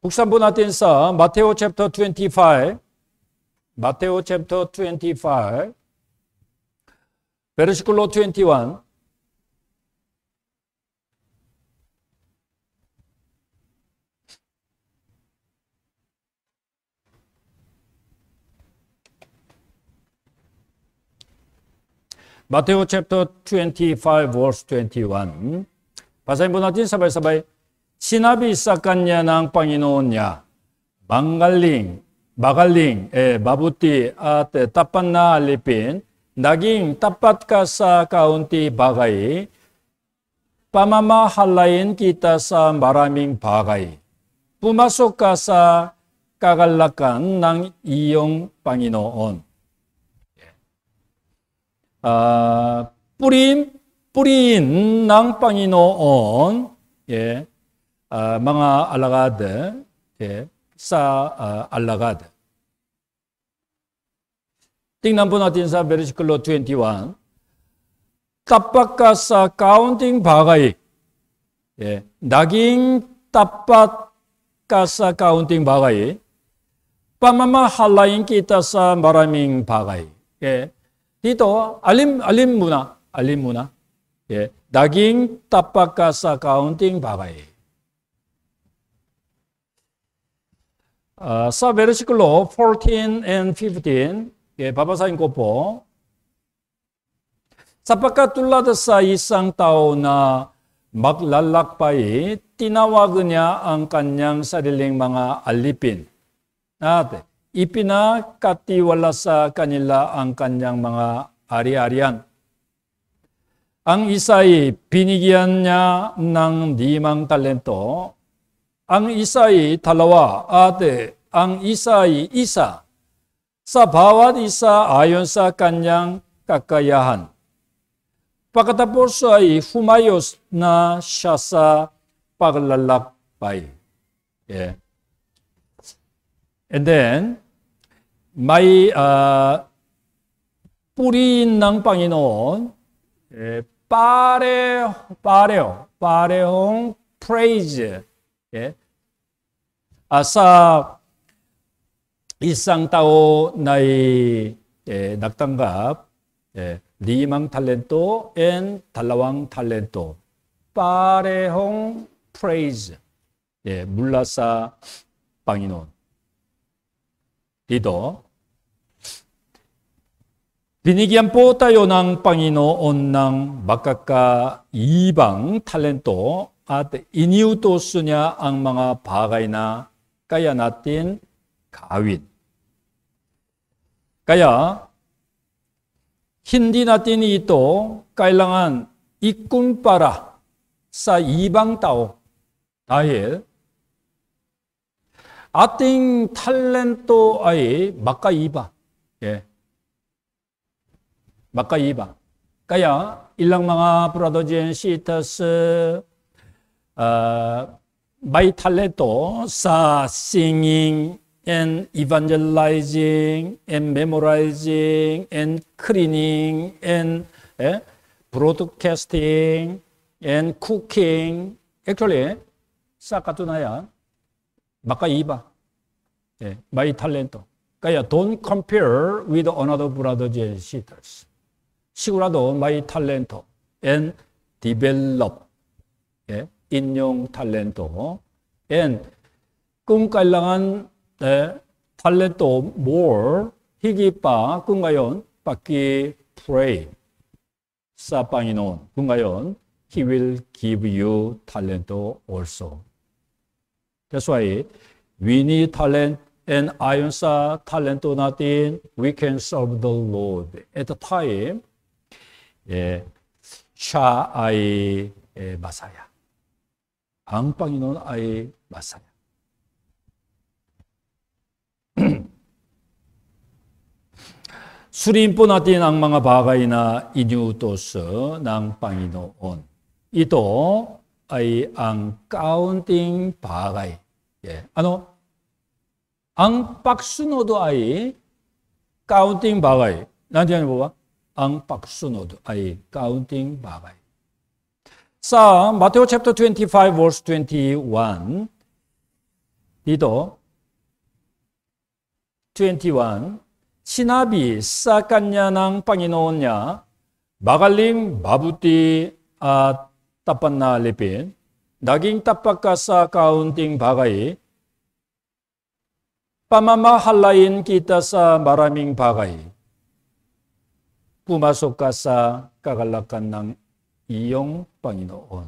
북산 보나틴사 마테오 챕터 25 마테오 챕터 25 베르시클로 21 Mateo chapter 25 verse 21 natin sa Sinabi 바사인보 나진 사바이사바이 시나비 사깐냐 낭빵이노냐 망갈링 마갈링 에 마부티 아테 na lipin, naging tapat ka sa kaunti bagay, pamamahalayin kita sa maraming bagay. Pumasok ka sa kagalakan ng iyong Panginoon. 아, 뿌림 뿌린 낭방이 노온 예 아, 망아 알라가드 예사 아, 알라가드 띵남보나틴사 베르시클로 21 따빠까사 카운팅 바가이 예 나깅 따빠까사 카운팅 바가이 빠마마 할라인 기타사 마라밍 바가이 예 Dito, alim, alim muna. Alim muna. Yeah. Naging tapak ka sa kaunting bagay. Uh, ah, sa versikulo 14 and 15, yeah, babasahin ko po. Sapagkat tulad sa isang tao na maglalakbay, tinawag niya ang kanyang sariling mga alipin. Natin ipinakatiwala sa kanila ang kanyang mga ari-arian. Ang isa'y pinigyan niya ng limang talento, ang isa'y dalawa at ang isa'y isa sa bawat isa ayon sa kanyang kakayahan. Pagkatapos ay humayos na siya sa paglalakbay. Yeah. And then, 마이 아, 뿌린 낭빵이 넣은 예, 빠레 빠레옹 빠레옹 프레이즈 예. 아싸 일상따오 나이 예, 낙당갑 예, 리망 탈렌토 엔 달라왕 탈렌토 빠레홍 프레이즈 예, 물라사 빵이논 리더 Binigyan po tayo ng Panginoon ng makakaibang talento at iniutos niya ang mga bagay na kaya natin gawin. Kaya hindi natin ito kailangan ikumpara sa ibang tao dahil ating talento ay makaiba. 예. Eh, 막가 이방 까야 일랑망아 브라더젠 시터스 어, 마이 탈레토 사 싱잉 and evangelizing and memorizing and cleaning and eh, broadcasting and cooking actually 사카투나야 마카 이바 예, 마이 탤런트 그러니까 don't compare with another brothers and sisters 시구라도 my talent and develop 예, 인용 탤런트 and 꿈깔랑한 네, 탤런트 more 희귀빠 꿈가연 바퀴 pray 사빵이논 꿈가연 he will give you talent also that's why we need talent and ions are talent or nothing we can serve the Lord at the time 예, 샤아이 마사야. 앙빵이 놓은 아이 마사야. *clears throat* 수림뿐아띠 낭망아 바가이나 이뉴토스 낭빵이노 온 이도 아이 앙 카운팅 바가이 예 아노 앙 박스노도 아이 카운팅 바가이 난지안이 봐봐 ang pagsunod ay kaunting bagay. Sa Mateo chapter 25 verse 21, dito, 21, sinabi sa kanya ng Panginoon niya, Bagaling babuti at tapan na lipin, naging tapak ka sa kaunting bagay, pamamahalain kita sa maraming bagay 부마소까사 까갈라깐낭 이용빵이노온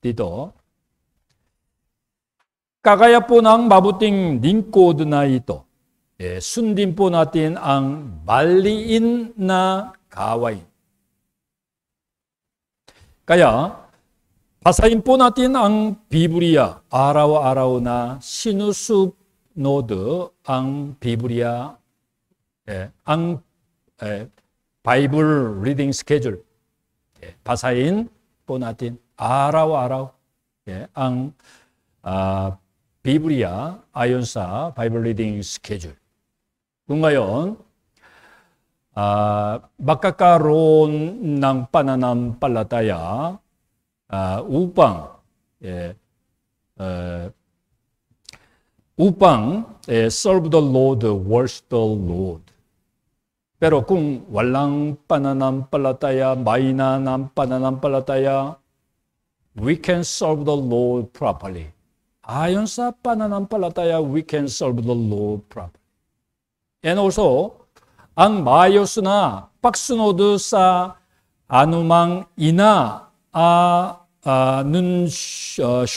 디도 까가야뽀낭 마부띵 닌꼬드나이도 예, 순딘뽀나띵 앙 말리인나 가와인 까야 바사인뽀나띵 앙 비브리아 아라오 아라오나 시누숲 노드 앙 비브리아 예, 앙 예, 바이블 리딩 스케줄, 예, 바사인, 보나딘, 아라우 아라우, 예, 앙, 아, 비브리아, 아이온사, 바이블 리딩 스케줄. 뭔가요? 아, 마카카론 낭 빠나남 빨라다야, 아, 우방, 예, 어, 우방, 예, serve the Lord, worship the Lord. pero kung walang pananampalataya, mainanam pananampalataya, we can serve the Lord properly. Ayon sa pananampalataya, we can serve the Lord properly. And also, ang mayos나 박스노드 사 아누망 이나 아눈 쇼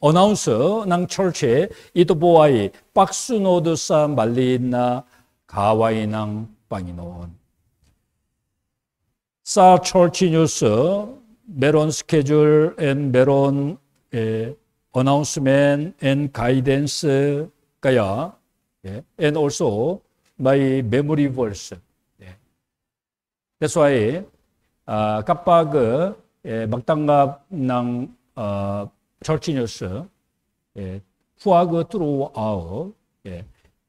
어나운서 낭 철체 이도보아이 박스노드 사 말리나 가와이낭 빵이노원 사 철치 뉴스 메론 스케줄 앤 메론 에, 어나운스맨 앤 가이던스 가야 and also my memory verse. That's why uh, kapag eh, magtanggap ng uh, church news, eh, huwag throughout, eh,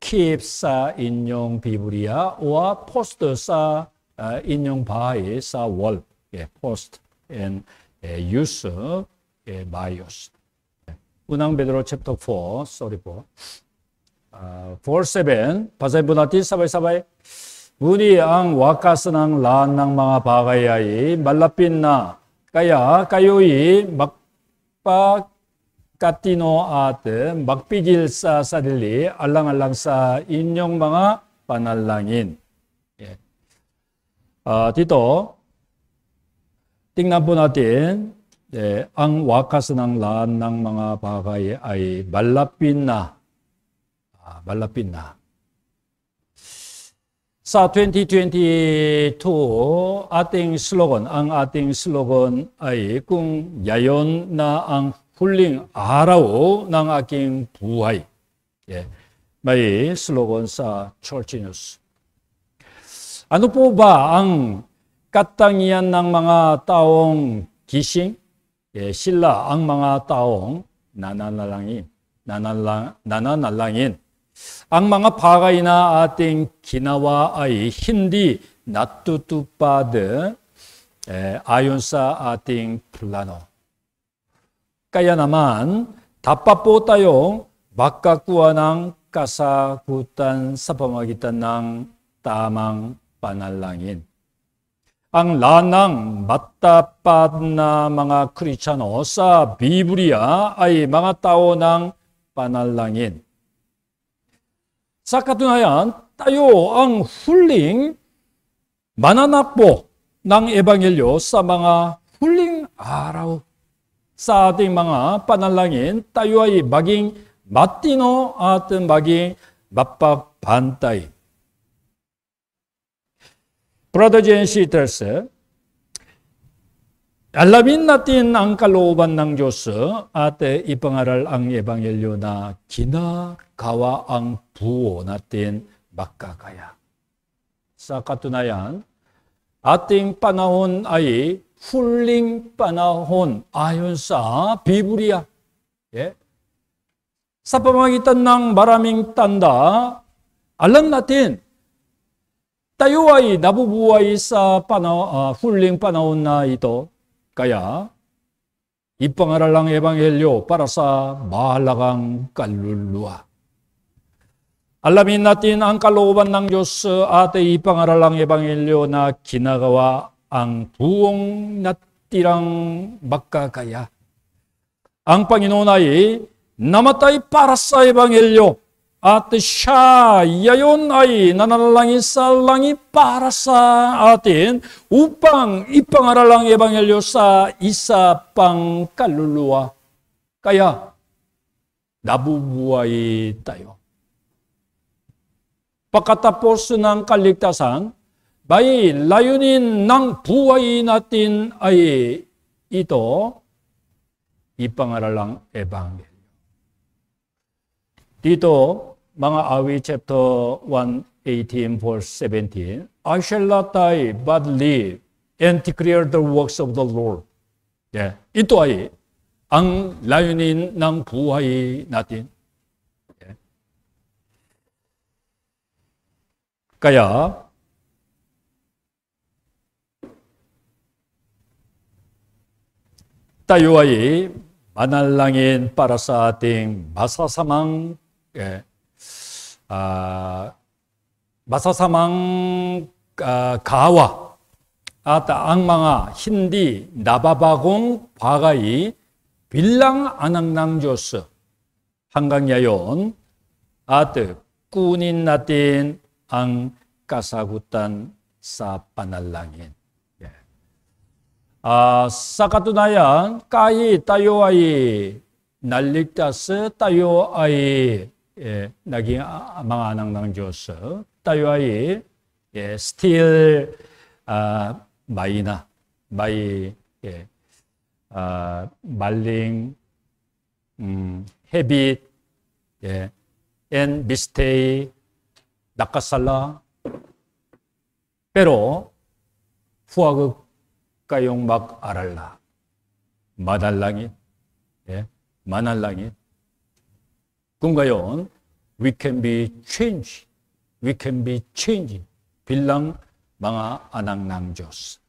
킵사 인용 비브리아 오와 포스트 사 아, 인용 바이 사 월. 예, 포스트 앤 예, 유스 예, 바이오스. 운항 베드로 챕터 4 34. 아, 47 바사이 부나티 사바이 사바이 우리 앙 와카스낭 라낭마가 바가야이 말라핀나 까야 까요이 막박 Katino at magpigil sa sarili alang-alang sa inyong mga panalangin. Yeah. Uh, dito, tingnan po natin, eh, ang wakas ng lahat ng mga bagay ay balapin na. Ah, balapin na. Sa 2022, ating slogan, ang ating slogan ay kung yayon na ang 훌링 아라오 낭아킹 부하이. 예. 마이 슬로건 사 철치 뉴스. anu po ba ang katangian ng mga taong gising? Eh, sila ang mga taong nananalangin. Nananala, nananalangin. Ang mga bagay na ating ginawa ay hindi natutupad eh, ayon sa ating plano. Kaya naman, tapat po tayo bakakuha ng kasagutan sa pamagitan ng tamang panalangin. Ang lanang matapat na mga Kristiyano sa Biblia ay mga tao ng panalangin. Sa katunayan, tayo ang huling mananakbo ng Ebanghelyo sa mga huling araw 사드망아 빠날랑인 따유아이 마깅 마띠노 아뜬 마깅 맛박 반따이 브라더즈 앤 시터스 알라빈 나틴 앙칼로 오반 낭조스 아테 이방아랄 앙 예방엘료나 기나 가와 앙 부오 나틴 막가가야 사카투나얀 아팅 빠나온 아이 훌링 빠나혼 아현사 비브리아 예 사파마기 딴낭 마라밍 딴다 알람 나틴 따요와이 나부부와이 사 빠나 아, 훌링 빠나온나 이도 까야 이방아랄랑 에방헬료 빠라사 마할라강 깔룰루아 알라민 나틴 안칼로 오반낭 조스 아테 이방아랄랑 에방헬료 나 기나가와 ang 부ong 나띠랑 막가가야. Ang Panginoon ay namatay para sa Ebanghelyo at siya yayon ay nananalangin sa langit para sa atin upang ipangaral ang Ebanghelyo sa isa pang kaluluwa. Kaya nabubuhay tayo. Pagkatapos ng kaligtasan, may layunin ng buhay natin ay ito, ipangaralang Ebanghelyo. Dito, mga awi chapter 118 verse 17, I shall not die but live and declare the works of the Lord. Yeah. Ito ay ang layunin ng buhay natin. Yeah. Kaya, 윗다요와이 마날랑인 파라사팅 마사사망 예, 아, 마사사망 아, 가와 아따 악망아 힌디 나바바공 바가이 빌랑 아낙낭조스 한강야온 아뜨 꾸닌 나틴 앙 까사구탄 사빠날랑인 아, 사카토나얀 까이 따요아이 날릭다스 따요아이 예, 나기 아, 망아낭낭 조스 따요아이 예, 스틸 아 마이나 마이 예. 아, 말링 음, 헤빗 예. 엔 미스테이 나카살라 빼로 후아극 가용 막 알알라. 마달랑이, 예, 마날랑이. 꿈가용, we can be changed. We can be changed. 빌랑 망아 아낭낭조스.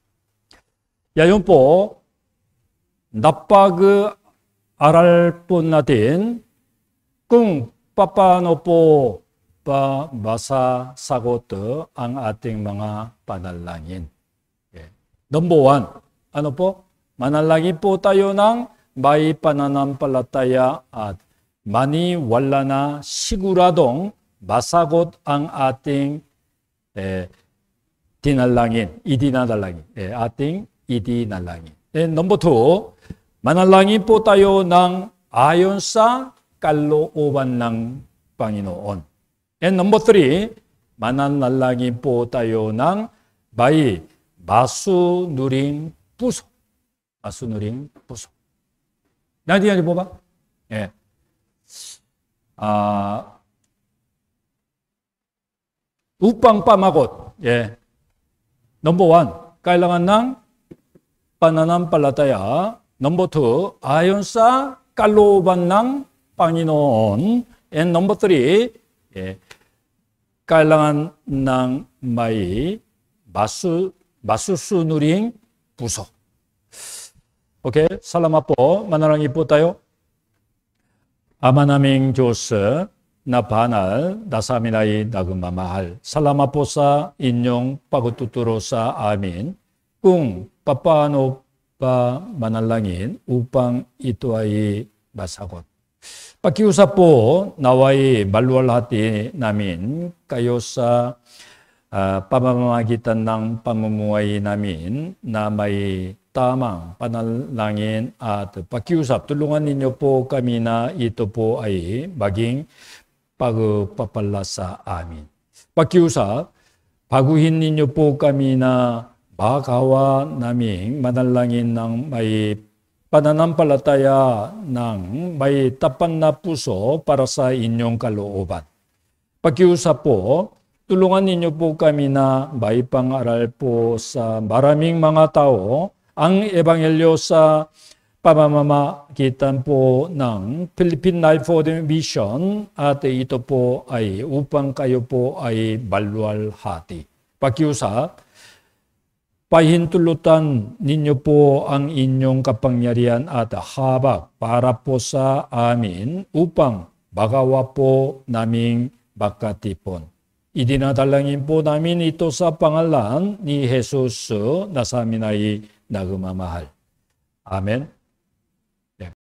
야연보 나빠그 아랄뿐나딘 꿍 빠빠노뽀 빠 마사 사고뜨 앙아띵망아 빠달랑인 Number one, ano po? Manalagi po tayo ng may pananampalataya at maniwala na siguradong basagot ang ating eh, tinalangin, idinadalangin, eh, ating idinalangin. And number two, manalangin po tayo ng ayon sa kalooban ng Panginoon. And number three, mananalangin po tayo ng may 마수 누림 부속 마수 누림 부속 나디아니 뽑아? 예. 아, 우빵빠마곳. 예. 넘버 원, 깔랑한낭, 바나남 빨라다야 넘버 투, 아연사, 깔로반낭, 빵이노온앤 넘버 쓰리, 예. 깔랑한낭 마이, 마수 마수수 누링 부속. 오케이. 살라마포 마나랑이 뽑다요. 아마나밍 조스 나바날 나사미나이 나그마마할 살라마포사 인용 빠그뚜뚜로사 아민 꿍 빠빠노빠 마날랑인 우빵 이또아이 마사곤 빠키우사포 나와이 말루알하티 나민 까요사 uh, ah, pamamagitan ng pamumuhay namin na may tamang panalangin at pakiusap. Tulungan ninyo po kami na ito po ay maging pagpapala sa amin. Pakiusap, paguhin ninyo po kami na bakawa namin manalangin ng may pananampalataya ng may tapan na puso para sa inyong kalooban. Pakiusap po, Tulungan ninyo po kami na maipangaral po sa maraming mga tao ang Ebanghelyo sa pamamagitan po ng Philippine Life for the Mission at ito po ay upang kayo po ay balwalhati. Pakiusap, pahintulutan ninyo po ang inyong kapangyarihan at habak para po sa amin upang bagawa po naming bakatipon. 이디나 달랑인 보다민 이또 사빵알란 니헤소스 나사미나이 나그마마할. 아멘.